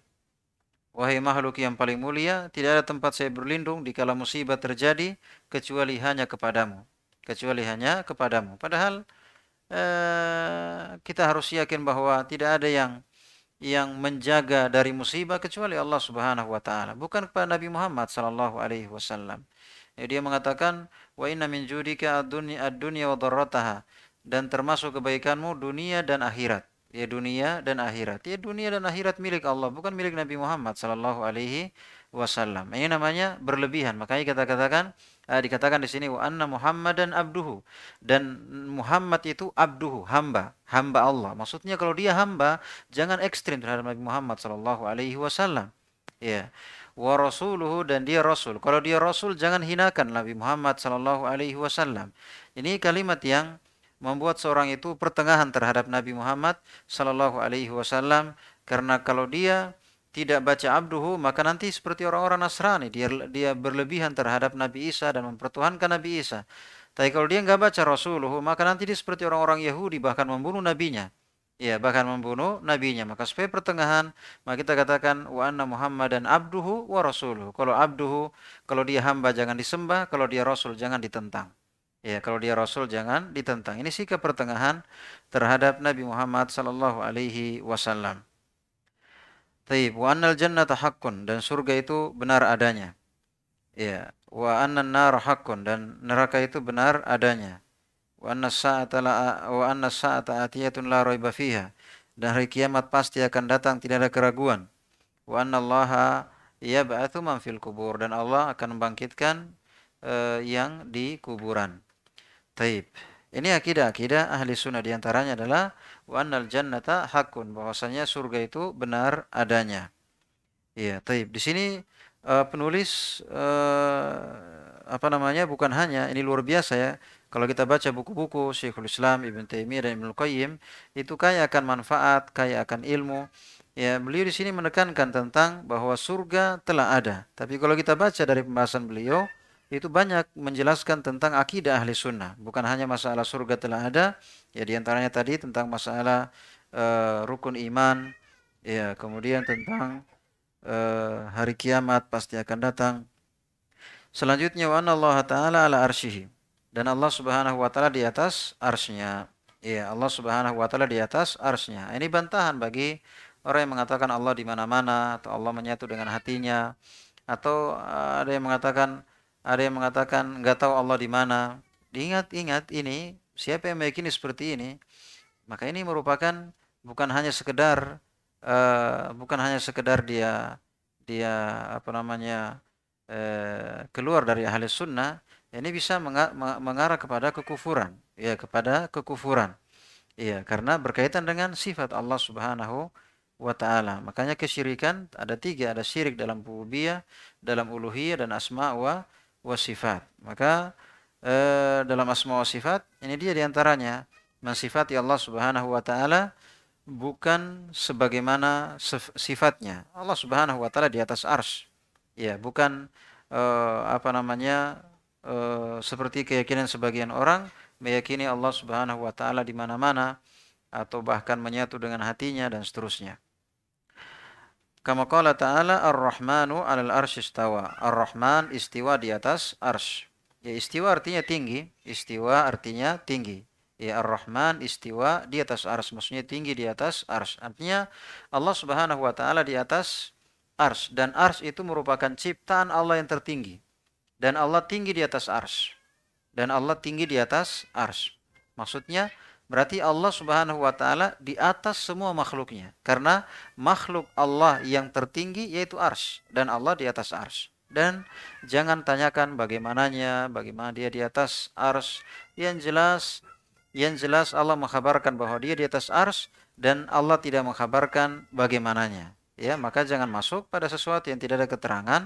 Wahai makhluk yang paling mulia, tidak ada tempat saya berlindung di kala musibah terjadi kecuali hanya kepadamu. Kecuali hanya kepadamu. Padahal eh, kita harus yakin bahwa tidak ada yang yang menjaga dari musibah kecuali Allah Subhanahu wa taala, bukan kepada Nabi Muhammad sallallahu alaihi wasallam. Ya, dia mengatakan, "Wa inna min judika ad-dunya ad wa darrataha Dan termasuk kebaikanmu dunia dan akhirat. Ya dunia dan akhirat. Ya dunia dan akhirat milik Allah, bukan milik Nabi Muhammad sallallahu alaihi wasallam. Ini namanya berlebihan. Makanya kita katakan uh, dikatakan di sini wa anna Muhammadan abduhu dan Muhammad itu abduhu, hamba, hamba Allah. Maksudnya kalau dia hamba, jangan ekstrim terhadap Nabi Muhammad sallallahu alaihi wasallam. Ya. Wa rasuluhu dan dia rasul. Kalau dia rasul jangan hinakan Nabi Muhammad sallallahu alaihi wasallam. Ini kalimat yang membuat seorang itu pertengahan terhadap Nabi Muhammad sallallahu alaihi wasallam karena kalau dia tidak baca abduhu maka nanti seperti orang-orang Nasrani dia dia berlebihan terhadap Nabi Isa dan mempertuhankan Nabi Isa. Tapi kalau dia nggak baca Rasuluhu maka nanti dia seperti orang-orang Yahudi bahkan membunuh nabinya. Ya, bahkan membunuh nabinya. Maka supaya pertengahan, maka kita katakan wa anna dan abduhu wa rasuluhu. Kalau abduhu, kalau dia hamba jangan disembah, kalau dia rasul jangan ditentang. Ya, kalau dia rasul jangan ditentang. Ini sikap pertengahan terhadap Nabi Muhammad sallallahu alaihi wasallam. Taib. Wa annal jannata haqqun dan surga itu benar adanya. Ya. Wa annan nar haqqun dan neraka itu benar adanya. Wa annas sa'ata la wa annas sa'ata atiyatun la raiba fiha. Dan hari kiamat pasti akan datang tidak ada keraguan. Wa annallaha Allah yab'atsu man fil kubur dan Allah akan membangkitkan uh, yang di kuburan. Taib. Ini akidah. Akidah ahli sunnah diantaranya adalah wa jannata hakun. Bahwasanya surga itu benar adanya. Iya, taib. Di sini uh, penulis uh, apa namanya bukan hanya ini luar biasa ya. Kalau kita baca buku-buku Syekhul Islam Ibn Taimiyah dan ibnul Qayyim itu kaya akan manfaat, kaya akan ilmu. Ya, beliau di sini menekankan tentang bahwa surga telah ada. Tapi kalau kita baca dari pembahasan beliau, itu banyak menjelaskan tentang akidah ahli sunnah bukan hanya masalah surga telah ada ya diantaranya tadi tentang masalah uh, rukun iman ya kemudian tentang uh, hari kiamat pasti akan datang selanjutnya wa Allah taala ala arsyhi dan Allah subhanahu wa taala di atas arsnya ya Allah subhanahu wa taala di atas arsnya ini bantahan bagi orang yang mengatakan Allah di mana-mana atau Allah menyatu dengan hatinya atau eh, ada yang mengatakan ada yang mengatakan nggak tahu Allah di mana. Diingat-ingat ini siapa yang meyakini seperti ini, maka ini merupakan bukan hanya sekedar uh, bukan hanya sekedar dia dia apa namanya uh, keluar dari ahli sunnah, ini bisa mengarah kepada kekufuran, ya kepada kekufuran. Iya, karena berkaitan dengan sifat Allah Subhanahu wa taala. Makanya kesyirikan ada tiga, ada syirik dalam rububiyah, dalam uluhiyah dan asma wa wa sifat. Maka e, dalam asma wa sifat ini dia diantaranya mensifati Allah Subhanahu wa taala bukan sebagaimana sifatnya. Allah Subhanahu wa taala di atas ars. Ya, bukan e, apa namanya e, seperti keyakinan sebagian orang meyakini Allah Subhanahu wa taala di mana-mana atau bahkan menyatu dengan hatinya dan seterusnya. Kama qala ta'ala ar-Rahmanu 'alal arsy istawa. Ar-Rahman istiwa di atas arsy. Ya istiwa artinya tinggi, istiwa artinya tinggi. Ya Ar-Rahman istiwa di atas arsy, maksudnya tinggi di atas arsy. Artinya Allah Subhanahu wa taala di atas arsy dan arsy itu merupakan ciptaan Allah yang tertinggi. Dan Allah tinggi di atas arsy. Dan Allah tinggi di atas arsy. Maksudnya Berarti Allah Subhanahu wa taala di atas semua makhluknya. Karena makhluk Allah yang tertinggi yaitu ars dan Allah di atas ars. Dan jangan tanyakan bagaimananya, bagaimana dia di atas ars. Yang jelas yang jelas Allah mengkhabarkan bahwa dia di atas ars dan Allah tidak mengkhabarkan bagaimananya. Ya, maka jangan masuk pada sesuatu yang tidak ada keterangan.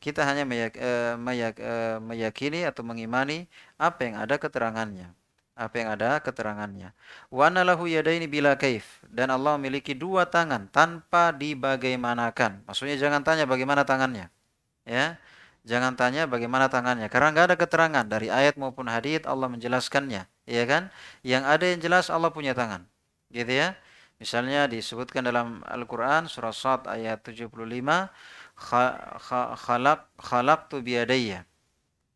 Kita hanya meyak, eh, meyak, eh, meyakini atau mengimani apa yang ada keterangannya apa yang ada keterangannya. Wa nalahu yadaini bila kaif dan Allah memiliki dua tangan tanpa dibagaimanakan. Maksudnya jangan tanya bagaimana tangannya. Ya. Jangan tanya bagaimana tangannya karena nggak ada keterangan dari ayat maupun hadis Allah menjelaskannya, ya kan? Yang ada yang jelas Allah punya tangan. Gitu ya. Misalnya disebutkan dalam Al-Qur'an surah Sad ayat 75 khalaq khalaqtu biyadayya.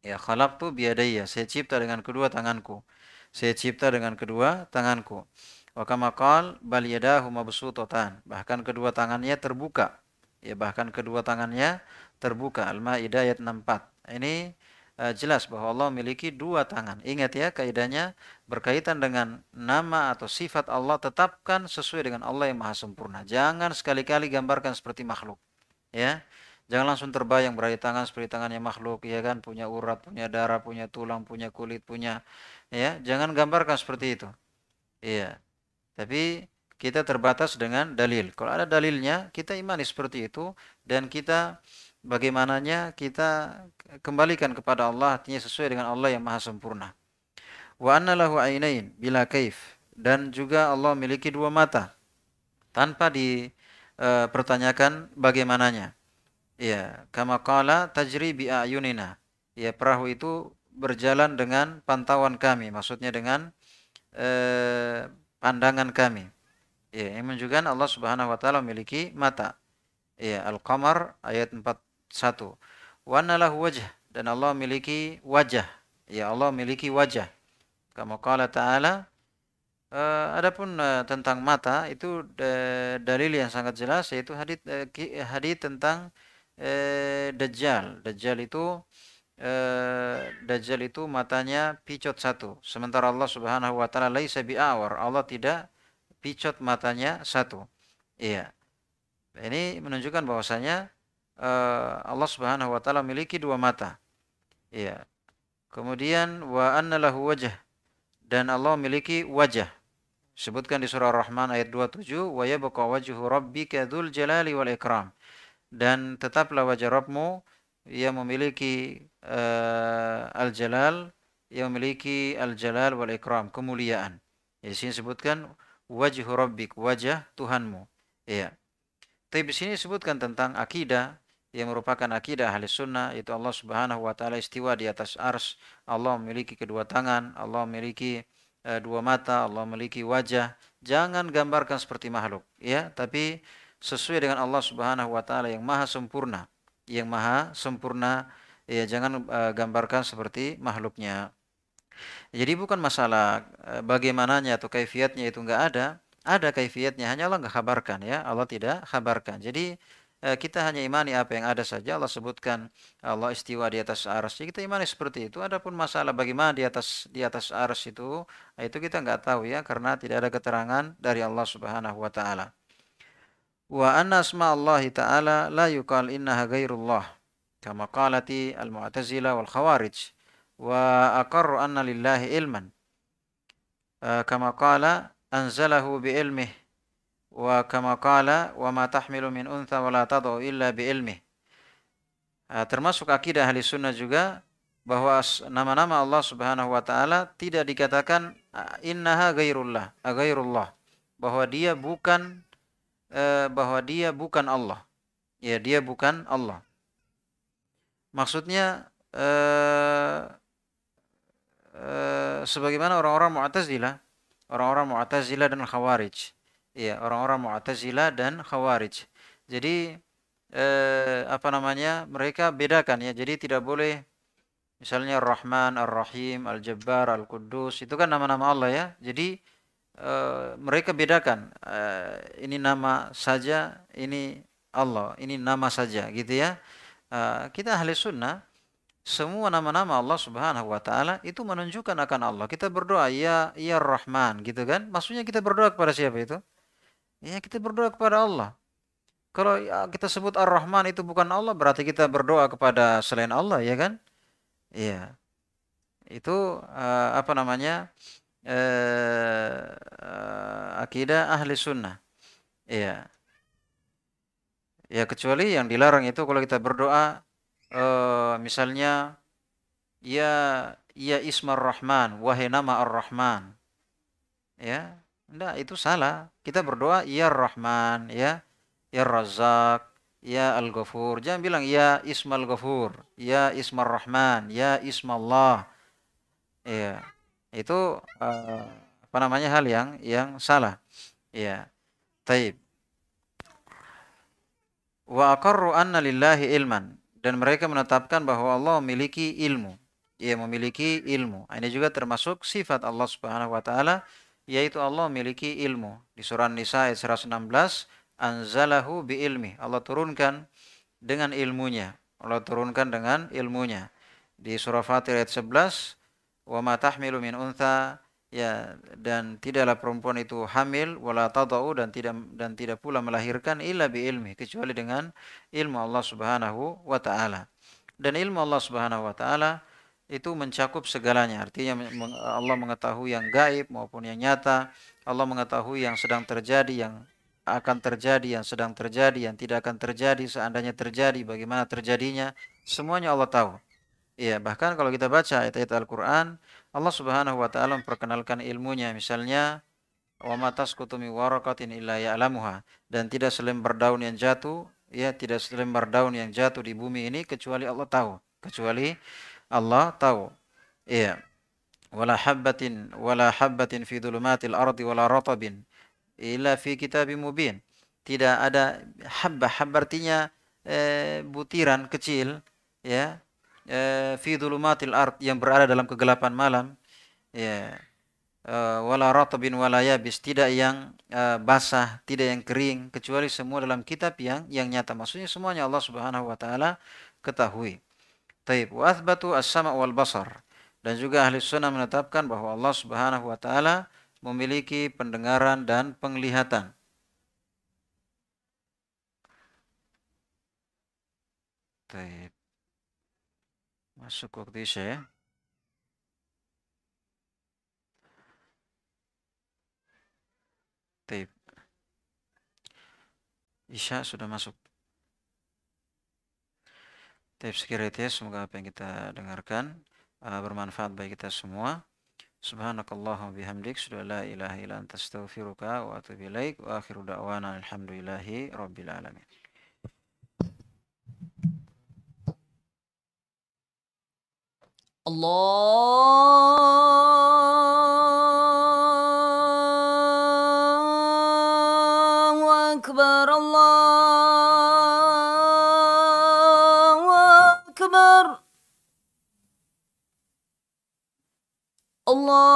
Ya, khalaqtu biyadayya. Saya cipta dengan kedua tanganku saya cipta dengan kedua tanganku. Wa kama qal bal yadahu Bahkan kedua tangannya terbuka. Ya bahkan kedua tangannya terbuka. Al-Maidah ayat 64. Ini uh, jelas bahwa Allah memiliki dua tangan. Ingat ya kaidahnya berkaitan dengan nama atau sifat Allah tetapkan sesuai dengan Allah yang maha sempurna. Jangan sekali-kali gambarkan seperti makhluk. Ya. Jangan langsung terbayang berada tangan seperti tangannya makhluk, ya kan? Punya urat, punya darah, punya tulang, punya kulit, punya ya jangan gambarkan seperti itu iya tapi kita terbatas dengan dalil kalau ada dalilnya kita imani seperti itu dan kita bagaimananya kita kembalikan kepada Allah artinya sesuai dengan Allah yang maha sempurna wa anna lahu ainain bila kaif dan juga Allah memiliki dua mata tanpa dipertanyakan e, bagaimananya ya kama qala tajri bi ayunina ya perahu itu berjalan dengan pantauan kami, maksudnya dengan eh, pandangan kami. Ya, yang menunjukkan Allah Subhanahu wa taala memiliki mata. Ya, Al-Qamar ayat 41. Wa lahu wajh dan Allah memiliki wajah. Ya, Allah memiliki wajah. Kama qala ta'ala Uh, adapun uh, tentang mata itu uh, dalil yang sangat jelas yaitu hadis uh, hadis tentang uh, dajjal. Dajjal itu e, Dajjal itu matanya picot satu, sementara Allah Subhanahu wa taala laisa bi'awar. Allah tidak picot matanya satu. Iya. Ini menunjukkan bahwasanya e, Allah Subhanahu wa taala memiliki dua mata. Iya. Kemudian wa anna lahu wajah dan Allah memiliki wajah. Sebutkan di surah Rahman ayat 27, wa yabqa wajhu rabbika dzul jalali wal ikram. Dan tetaplah wajah Rabbmu ia memiliki uh, al-jalal, ia memiliki al-jalal wal ikram, kemuliaan. Ya, di sini sebutkan wajh rabbik, wajah Tuhanmu. Iya. Tapi di sini sebutkan tentang akidah yang merupakan akidah ahli sunnah yaitu Allah Subhanahu wa taala istiwa di atas ars Allah memiliki kedua tangan Allah memiliki uh, dua mata Allah memiliki wajah jangan gambarkan seperti makhluk ya tapi sesuai dengan Allah Subhanahu wa taala yang maha sempurna yang maha sempurna ya jangan uh, gambarkan seperti makhluknya jadi bukan masalah e, bagaimananya atau kaifiatnya itu enggak ada ada kaifiatnya hanya Allah enggak kabarkan ya Allah tidak kabarkan jadi e, kita hanya imani apa yang ada saja Allah sebutkan Allah istiwa di atas aras jadi kita imani seperti itu adapun masalah bagaimana di atas di atas aras itu itu kita nggak tahu ya karena tidak ada keterangan dari Allah Subhanahu wa taala wa anna asma Allah taala la yuqal innaha ghairullah kama qalati al-mu'tazila wal khawarij wa aqarru anna lillahi ilman eh, kama qala anzalahu bi ilmih wa kama qala wa ma tahmilu min untha wa la tad'u illa bi ilmih eh, termasuk akidah ahli sunnah juga bahwa nama-nama Allah Subhanahu wa taala tidak dikatakan ah, innaha ghairullah ah, ghairullah bahwa dia bukan Eh, bahwa dia bukan Allah. Ya, dia bukan Allah. Maksudnya eh, eh, sebagaimana orang-orang Mu'tazilah, orang-orang Mu'tazilah dan Khawarij. Ya, orang-orang Mu'tazilah dan Khawarij. Jadi eh, apa namanya? Mereka bedakan ya. Jadi tidak boleh misalnya Ar-Rahman, Ar-Rahim, Al-Jabbar, Al-Quddus itu kan nama-nama Allah ya. Jadi e, mereka bedakan e, ini nama saja, ini Allah, ini nama saja gitu ya. e, kita ahli sunnah semua nama-nama Allah Subhanahu wa taala itu menunjukkan akan Allah. Kita berdoa ya ya Rahman gitu kan? Maksudnya kita berdoa kepada siapa itu? Ya kita berdoa kepada Allah. Kalau ya, kita sebut Ar-Rahman itu bukan Allah berarti kita berdoa kepada selain Allah ya kan? Iya. Itu uh, apa namanya? Eh, eh, akidah ahli sunnah. Iya. Ya kecuali yang dilarang itu kalau kita berdoa eh, misalnya ya ya ismar rahman wahai nama ar-rahman. Ya, enggak itu salah. Kita berdoa ya rahman ya ya razak ya al-ghafur. Jangan bilang ya ismal ghafur, ya ismar rahman, ya Allah, Ya itu uh, apa namanya hal yang yang salah ya taib wa aqarru anna lillahi ilman dan mereka menetapkan bahwa Allah memiliki ilmu ia memiliki ilmu nah, ini juga termasuk sifat Allah Subhanahu wa taala yaitu Allah memiliki ilmu di surah Nisa ayat 116 anzalahu bi ilmi Allah turunkan dengan ilmunya Allah turunkan dengan ilmunya di surah Fatir ayat 11 wa ma tahmilu min untha ya dan tidaklah perempuan itu hamil wala tadau dan tidak dan tidak pula melahirkan illa bi ilmi kecuali dengan ilmu Allah Subhanahu wa taala. Dan ilmu Allah Subhanahu wa taala itu mencakup segalanya. Artinya Allah mengetahui yang gaib maupun yang nyata. Allah mengetahui yang sedang terjadi, yang akan terjadi, yang sedang terjadi, yang tidak akan terjadi, seandainya terjadi, bagaimana terjadinya. Semuanya Allah tahu. Iya, bahkan kalau kita baca ayat-ayat Al-Qur'an, Allah Subhanahu wa taala memperkenalkan ilmunya. Misalnya, "Wa ma tasqutu min waraqatin illa ya'lamuha." Dan tidak selembar daun yang jatuh, ya tidak selembar daun yang jatuh di bumi ini kecuali Allah tahu, kecuali Allah tahu. Iya. Wala habbatin wala habbatin fi dhulumatil ardi wala ratabin illa fi kitabim mubin. Tidak ada habbah, habbah artinya eh, butiran kecil, ya Eh, fi dhulumatil ard yang berada dalam kegelapan malam ya eh, wala ratabin wala yabis tidak yang uh, basah tidak yang kering kecuali semua dalam kitab yang yang nyata maksudnya semuanya Allah Subhanahu wa taala ketahui taib wa athbatu as-sama wal basar dan juga ahli sunnah menetapkan bahwa Allah Subhanahu wa taala memiliki pendengaran dan penglihatan taib masuk waktu isya ya Taib. Isya sudah masuk Tips sekian ya semoga apa yang kita dengarkan uh, bermanfaat bagi kita semua Subhanakallahumma bihamdik sudah la ilaha illa anta astaghfiruka wa atubu ilaik wa akhiru da'wana alhamdulillahi rabbil alamin Allahu Ekber, Allahu Ekber. Allahu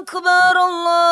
Ekber, Allah.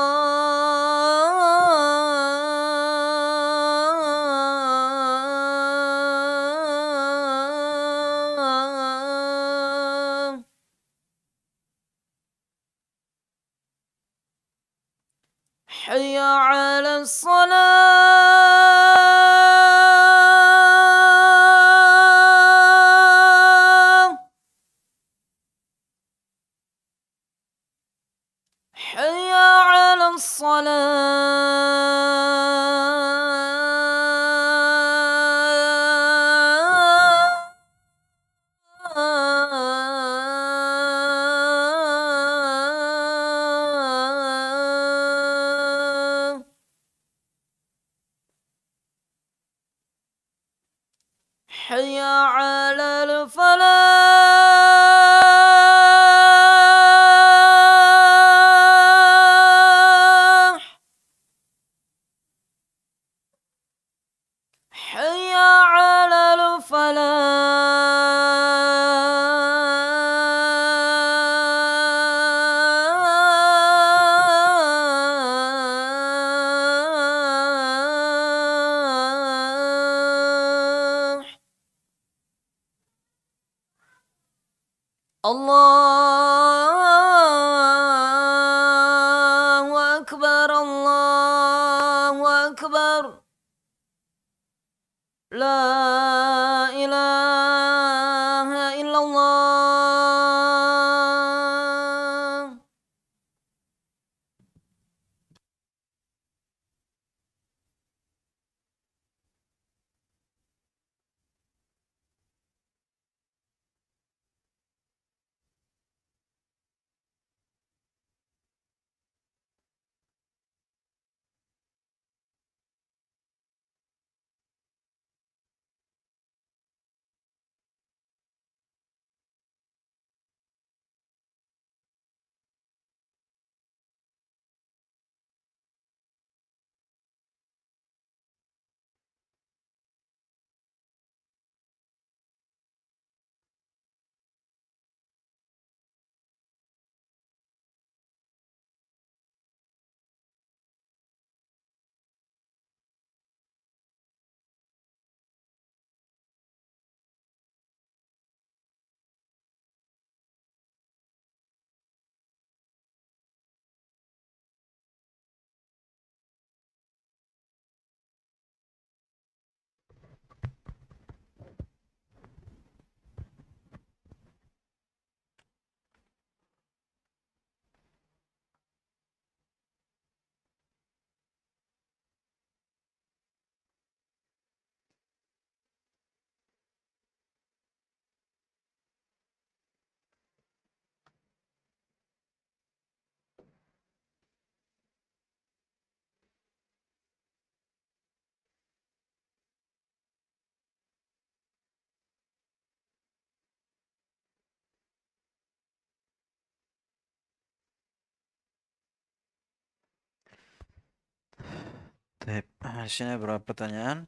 Taip, di sini berapa pertanyaan.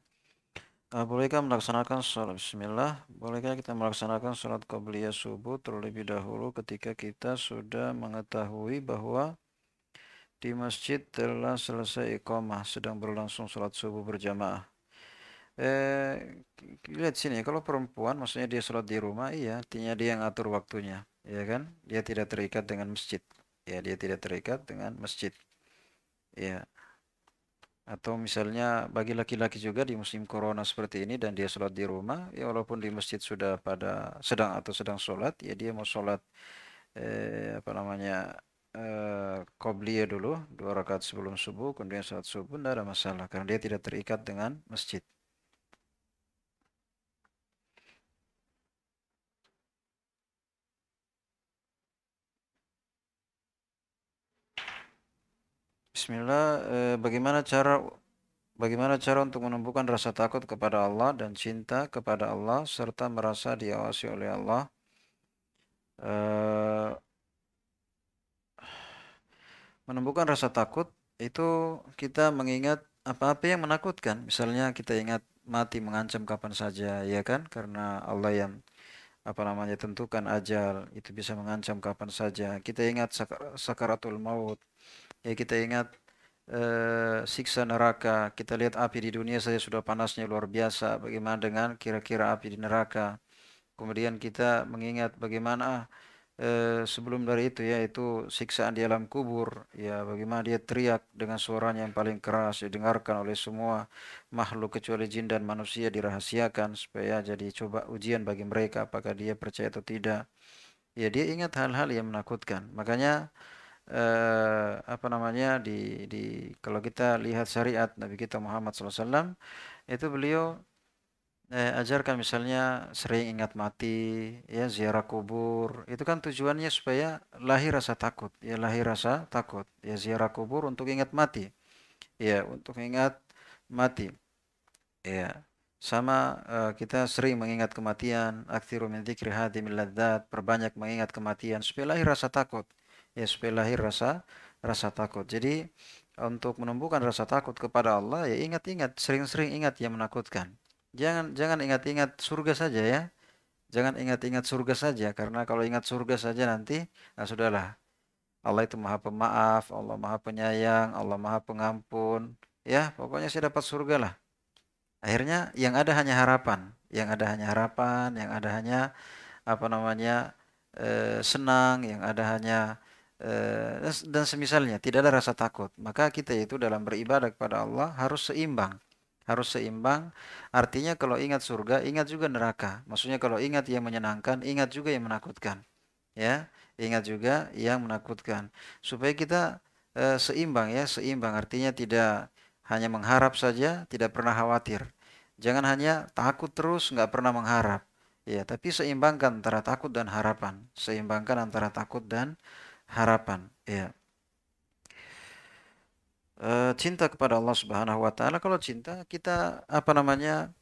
bolehkah melaksanakan sholat bismillah? Bolehkah kita melaksanakan sholat qabliyah subuh terlebih dahulu ketika kita sudah mengetahui bahwa di masjid telah selesai iqamah sedang berlangsung sholat subuh berjamaah? Eh, lihat sini, kalau perempuan maksudnya dia sholat di rumah, iya, artinya dia yang atur waktunya, ya kan? Dia tidak terikat dengan masjid. Ya, dia tidak terikat dengan masjid. Ya, atau misalnya bagi laki-laki juga di musim corona seperti ini dan dia sholat di rumah ya walaupun di masjid sudah pada sedang atau sedang sholat ya dia mau sholat eh, apa namanya eh, qobliyah dulu dua rakaat sebelum subuh kemudian sholat subuh tidak ada masalah karena dia tidak terikat dengan masjid Bismillah, eh, bagaimana cara bagaimana cara untuk menumbuhkan rasa takut kepada Allah dan cinta kepada Allah serta merasa diawasi oleh Allah? Eh, menumbuhkan rasa takut itu kita mengingat apa-apa yang menakutkan. Misalnya kita ingat mati mengancam kapan saja, ya kan? Karena Allah yang apa namanya tentukan ajal itu bisa mengancam kapan saja. Kita ingat sakaratul maut ya kita ingat eh, siksa neraka kita lihat api di dunia saja sudah panasnya luar biasa bagaimana dengan kira-kira api di neraka kemudian kita mengingat bagaimana eh, sebelum dari itu ya itu siksaan di alam kubur ya bagaimana dia teriak dengan suaranya yang paling keras didengarkan oleh semua makhluk kecuali jin dan manusia dirahasiakan supaya jadi coba ujian bagi mereka apakah dia percaya atau tidak ya dia ingat hal-hal yang menakutkan makanya eh, apa namanya di di kalau kita lihat syariat Nabi kita Muhammad SAW itu beliau eh, ajarkan misalnya sering ingat mati ya ziarah kubur itu kan tujuannya supaya lahir rasa takut ya lahir rasa takut ya ziarah kubur untuk ingat mati ya untuk ingat mati ya sama uh, kita sering mengingat kematian aktiru min miladat perbanyak mengingat kematian supaya lahir rasa takut ya supaya lahir rasa rasa takut. Jadi untuk menumbuhkan rasa takut kepada Allah ya ingat-ingat sering-sering ingat yang menakutkan. Jangan jangan ingat-ingat surga saja ya. Jangan ingat-ingat surga saja karena kalau ingat surga saja nanti nah sudahlah. Allah itu Maha Pemaaf, Allah Maha Penyayang, Allah Maha Pengampun. Ya, pokoknya saya dapat surga lah. Akhirnya yang ada hanya harapan, yang ada hanya harapan, yang ada hanya apa namanya? Eh, senang, yang ada hanya Eh, dan semisalnya tidak ada rasa takut maka kita itu dalam beribadah kepada Allah harus seimbang harus seimbang artinya kalau ingat surga ingat juga neraka maksudnya kalau ingat yang menyenangkan ingat juga yang menakutkan ya ingat juga yang menakutkan supaya kita e, seimbang ya seimbang artinya tidak hanya mengharap saja tidak pernah khawatir jangan hanya takut terus nggak pernah mengharap ya tapi seimbangkan antara takut dan harapan seimbangkan antara takut dan harapan ya e, cinta kepada Allah Subhanahu wa taala kalau cinta kita apa namanya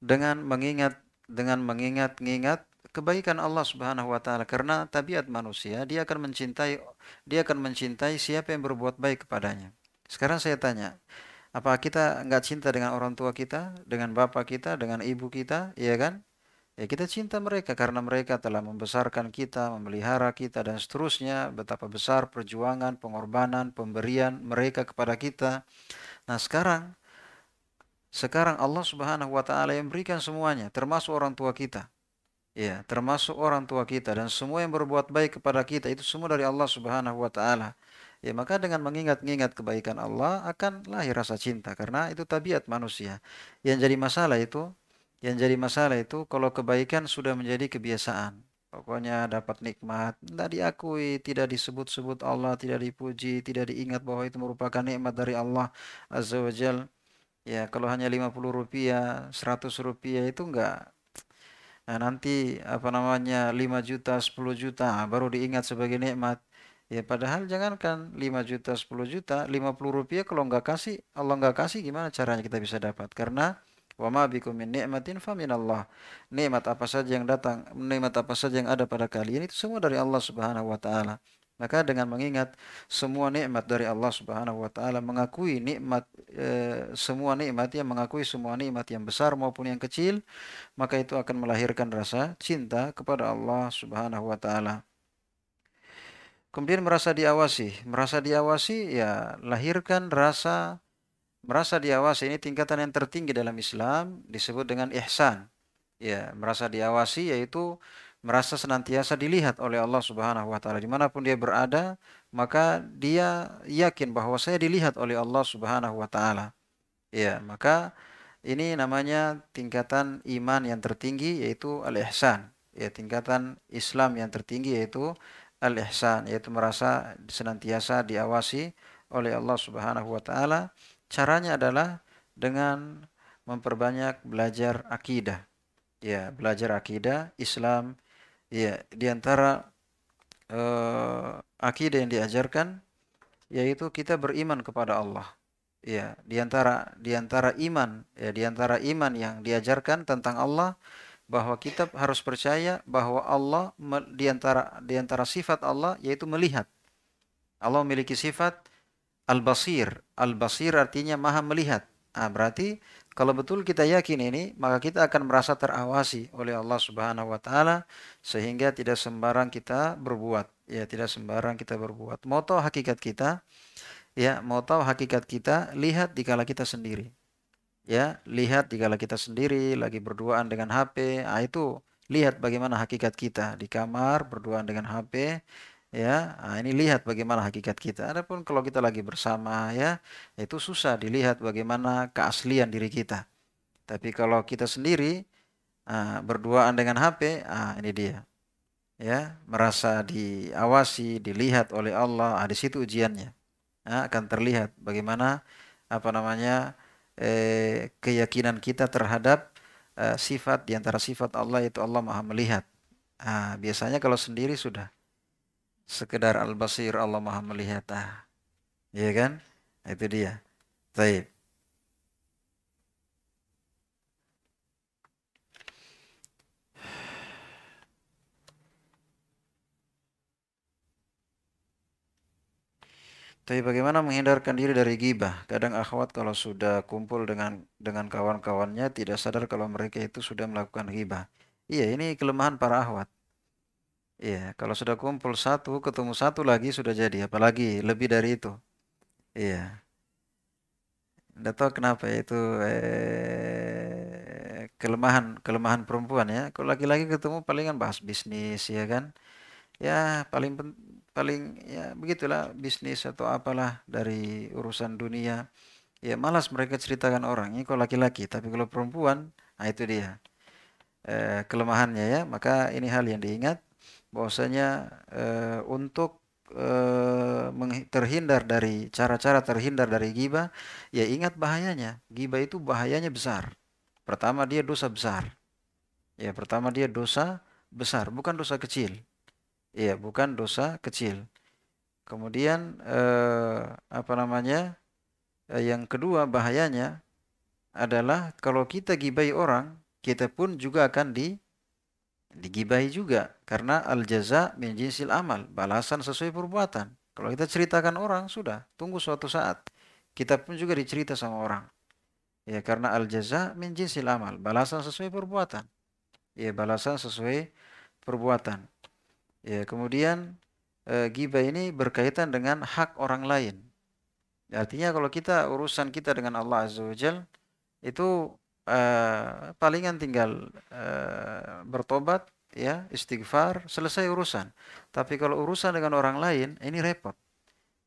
dengan mengingat dengan mengingat-ingat kebaikan Allah Subhanahu wa taala karena tabiat manusia dia akan mencintai dia akan mencintai siapa yang berbuat baik kepadanya. Sekarang saya tanya, apa kita nggak cinta dengan orang tua kita, dengan bapak kita, dengan ibu kita, iya kan? Ya kita cinta mereka karena mereka telah membesarkan kita, memelihara kita dan seterusnya. Betapa besar perjuangan, pengorbanan, pemberian mereka kepada kita. Nah sekarang, sekarang Allah Subhanahu Wa Taala yang berikan semuanya, termasuk orang tua kita. Ya, termasuk orang tua kita dan semua yang berbuat baik kepada kita itu semua dari Allah Subhanahu wa taala. Ya, maka dengan mengingat-ingat kebaikan Allah akan lahir rasa cinta karena itu tabiat manusia. Yang jadi masalah itu yang jadi masalah itu kalau kebaikan sudah menjadi kebiasaan. Pokoknya dapat nikmat, tidak diakui, tidak disebut-sebut Allah, tidak dipuji, tidak diingat bahwa itu merupakan nikmat dari Allah Azza wa Jal. Ya, kalau hanya 50 rupiah, 100 rupiah itu enggak. Nah, nanti apa namanya 5 juta, 10 juta baru diingat sebagai nikmat. Ya padahal jangankan 5 juta, 10 juta, 50 rupiah kalau enggak kasih, Allah enggak kasih gimana caranya kita bisa dapat? Karena Wa ma bikum min ni'matin faminallah. Nikmat apa saja yang datang, nikmat apa saja yang ada pada kalian itu semua dari Allah Subhanahu wa taala. Maka dengan mengingat semua nikmat dari Allah Subhanahu wa taala, mengakui nikmat e, semua nikmat yang mengakui semua nikmat yang besar maupun yang kecil, maka itu akan melahirkan rasa cinta kepada Allah Subhanahu wa taala. Kemudian merasa diawasi, merasa diawasi ya lahirkan rasa Merasa diawasi ini tingkatan yang tertinggi dalam Islam disebut dengan ihsan. Ya, merasa diawasi yaitu merasa senantiasa dilihat oleh Allah Subhanahu wa taala dimanapun dia berada, maka dia yakin bahwa saya dilihat oleh Allah Subhanahu wa taala. Ya, maka ini namanya tingkatan iman yang tertinggi yaitu al-ihsan. Ya, tingkatan Islam yang tertinggi yaitu al-ihsan, yaitu merasa senantiasa diawasi oleh Allah Subhanahu wa taala Caranya adalah dengan memperbanyak belajar akidah. Ya, belajar akidah Islam. Ya, di antara uh, akidah yang diajarkan yaitu kita beriman kepada Allah. Ya, di antara di antara iman, ya di antara iman yang diajarkan tentang Allah bahwa kita harus percaya bahwa Allah di antara di antara sifat Allah yaitu melihat. Allah memiliki sifat Al-Basir. Al-Basir artinya maha melihat. Ah, berarti kalau betul kita yakin ini, maka kita akan merasa terawasi oleh Allah Subhanahu wa taala sehingga tidak sembarang kita berbuat. Ya, tidak sembarang kita berbuat. Mau tahu hakikat kita? Ya, mau tahu hakikat kita, lihat di kala kita sendiri. Ya, lihat di kala kita sendiri lagi berduaan dengan HP. Ah, itu lihat bagaimana hakikat kita di kamar berduaan dengan HP ya nah, ini lihat bagaimana hakikat kita adapun kalau kita lagi bersama ya itu susah dilihat bagaimana keaslian diri kita tapi kalau kita sendiri uh, berduaan dengan HP ah ini dia ya merasa diawasi dilihat oleh Allah ah, di situ ujiannya nah, akan terlihat bagaimana apa namanya eh, keyakinan kita terhadap uh, sifat diantara sifat Allah itu Allah maha melihat ah, biasanya kalau sendiri sudah sekedar al-basir Allah maha melihat ah. Iya kan? Nah, itu dia. Taib. Tapi bagaimana menghindarkan diri dari gibah? Kadang akhwat kalau sudah kumpul dengan dengan kawan-kawannya tidak sadar kalau mereka itu sudah melakukan gibah. Iya, ini kelemahan para akhwat. Iya, kalau sudah kumpul satu, ketemu satu lagi sudah jadi, apalagi lebih dari itu. Iya. Tidak tahu kenapa ya itu eh, kelemahan kelemahan perempuan ya. Kalau laki-laki ketemu palingan bahas bisnis ya kan. Ya paling paling ya begitulah bisnis atau apalah dari urusan dunia. Ya malas mereka ceritakan orang. Ini kalau laki-laki, tapi kalau perempuan, nah itu dia eh, kelemahannya ya. Maka ini hal yang diingat bahwasanya eh, untuk eh, terhindar dari cara-cara terhindar dari giba, ya ingat bahayanya. Giba itu bahayanya besar. Pertama dia dosa besar. Ya, pertama dia dosa besar, bukan dosa kecil. Ya, bukan dosa kecil. Kemudian eh, apa namanya? e, yang kedua bahayanya adalah kalau kita gibai orang, kita pun juga akan di digibahi juga karena al jaza min jinsil amal balasan sesuai perbuatan kalau kita ceritakan orang sudah tunggu suatu saat kita pun juga dicerita sama orang ya karena al jaza min jinsil amal balasan sesuai perbuatan ya balasan sesuai perbuatan ya kemudian e, gibah ini berkaitan dengan hak orang lain artinya kalau kita urusan kita dengan Allah azza wajal itu uh, palingan tinggal uh, bertobat ya istighfar selesai urusan tapi kalau urusan dengan orang lain ini repot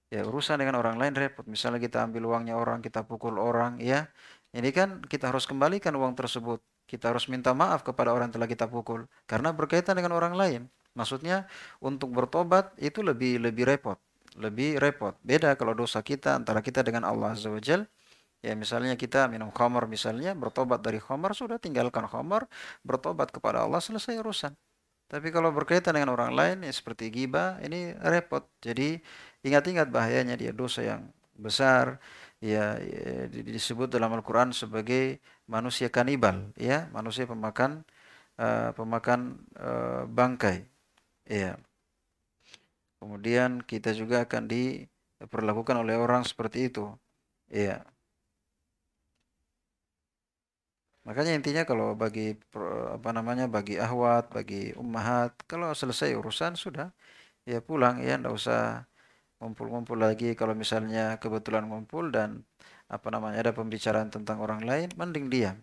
ya urusan dengan orang lain repot misalnya kita ambil uangnya orang kita pukul orang ya ini kan kita harus kembalikan uang tersebut kita harus minta maaf kepada orang telah kita pukul karena berkaitan dengan orang lain maksudnya untuk bertobat itu lebih lebih repot lebih repot beda kalau dosa kita antara kita dengan Allah azza wajalla Ya misalnya kita minum khamar misalnya, bertobat dari khamar sudah tinggalkan khamar, bertobat kepada Allah selesai urusan. Tapi kalau berkaitan dengan orang lain ya seperti giba ini repot. Jadi ingat-ingat bahayanya dia dosa yang besar ya, ya disebut dalam Al-Qur'an sebagai manusia kanibal ya, manusia pemakan uh, pemakan uh, bangkai. Ya. Kemudian kita juga akan diperlakukan oleh orang seperti itu. Ya. Makanya intinya kalau bagi apa namanya bagi ahwat, bagi ummahat, kalau selesai urusan sudah ya pulang ya enggak usah ngumpul-ngumpul lagi kalau misalnya kebetulan ngumpul dan apa namanya ada pembicaraan tentang orang lain mending diam.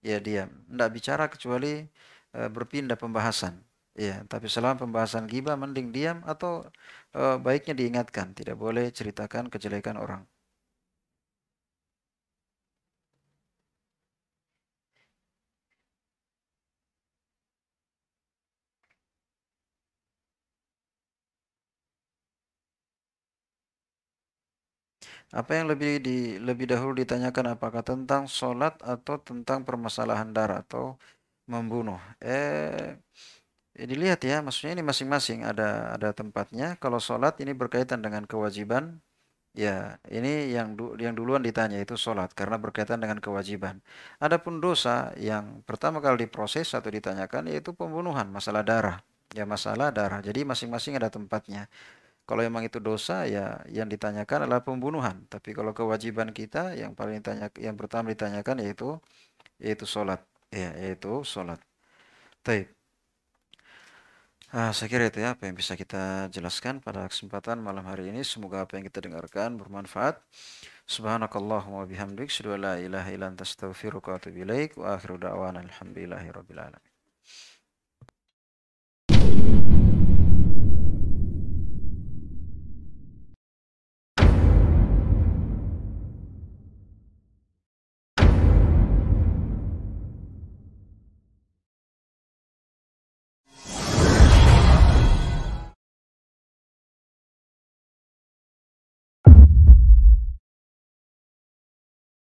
Ya diam, enggak bicara kecuali e, berpindah pembahasan. Ya, tapi selama pembahasan gibah mending diam atau e, baiknya diingatkan, tidak boleh ceritakan kejelekan orang. Apa yang lebih di lebih dahulu ditanyakan apakah tentang sholat atau tentang permasalahan darah atau membunuh? Eh, eh dilihat ya, maksudnya ini masing-masing ada ada tempatnya. Kalau sholat ini berkaitan dengan kewajiban, ya ini yang du yang duluan ditanya itu sholat karena berkaitan dengan kewajiban. Adapun dosa yang pertama kali diproses atau ditanyakan yaitu pembunuhan masalah darah, ya masalah darah. Jadi masing-masing ada tempatnya. Kalau memang itu dosa ya yang ditanyakan adalah pembunuhan. Tapi kalau kewajiban kita yang paling ditanya yang pertama ditanyakan yaitu yaitu sholat ya yaitu sholat. Taib. Ah, saya kira itu ya apa yang bisa kita jelaskan pada kesempatan malam hari ini. Semoga apa yang kita dengarkan bermanfaat. Subhanakallahumma bihamdik, syadu la ilaha illa anta astaghfiruka wa atubu wa akhiru da'wana alhamdulillahi alamin.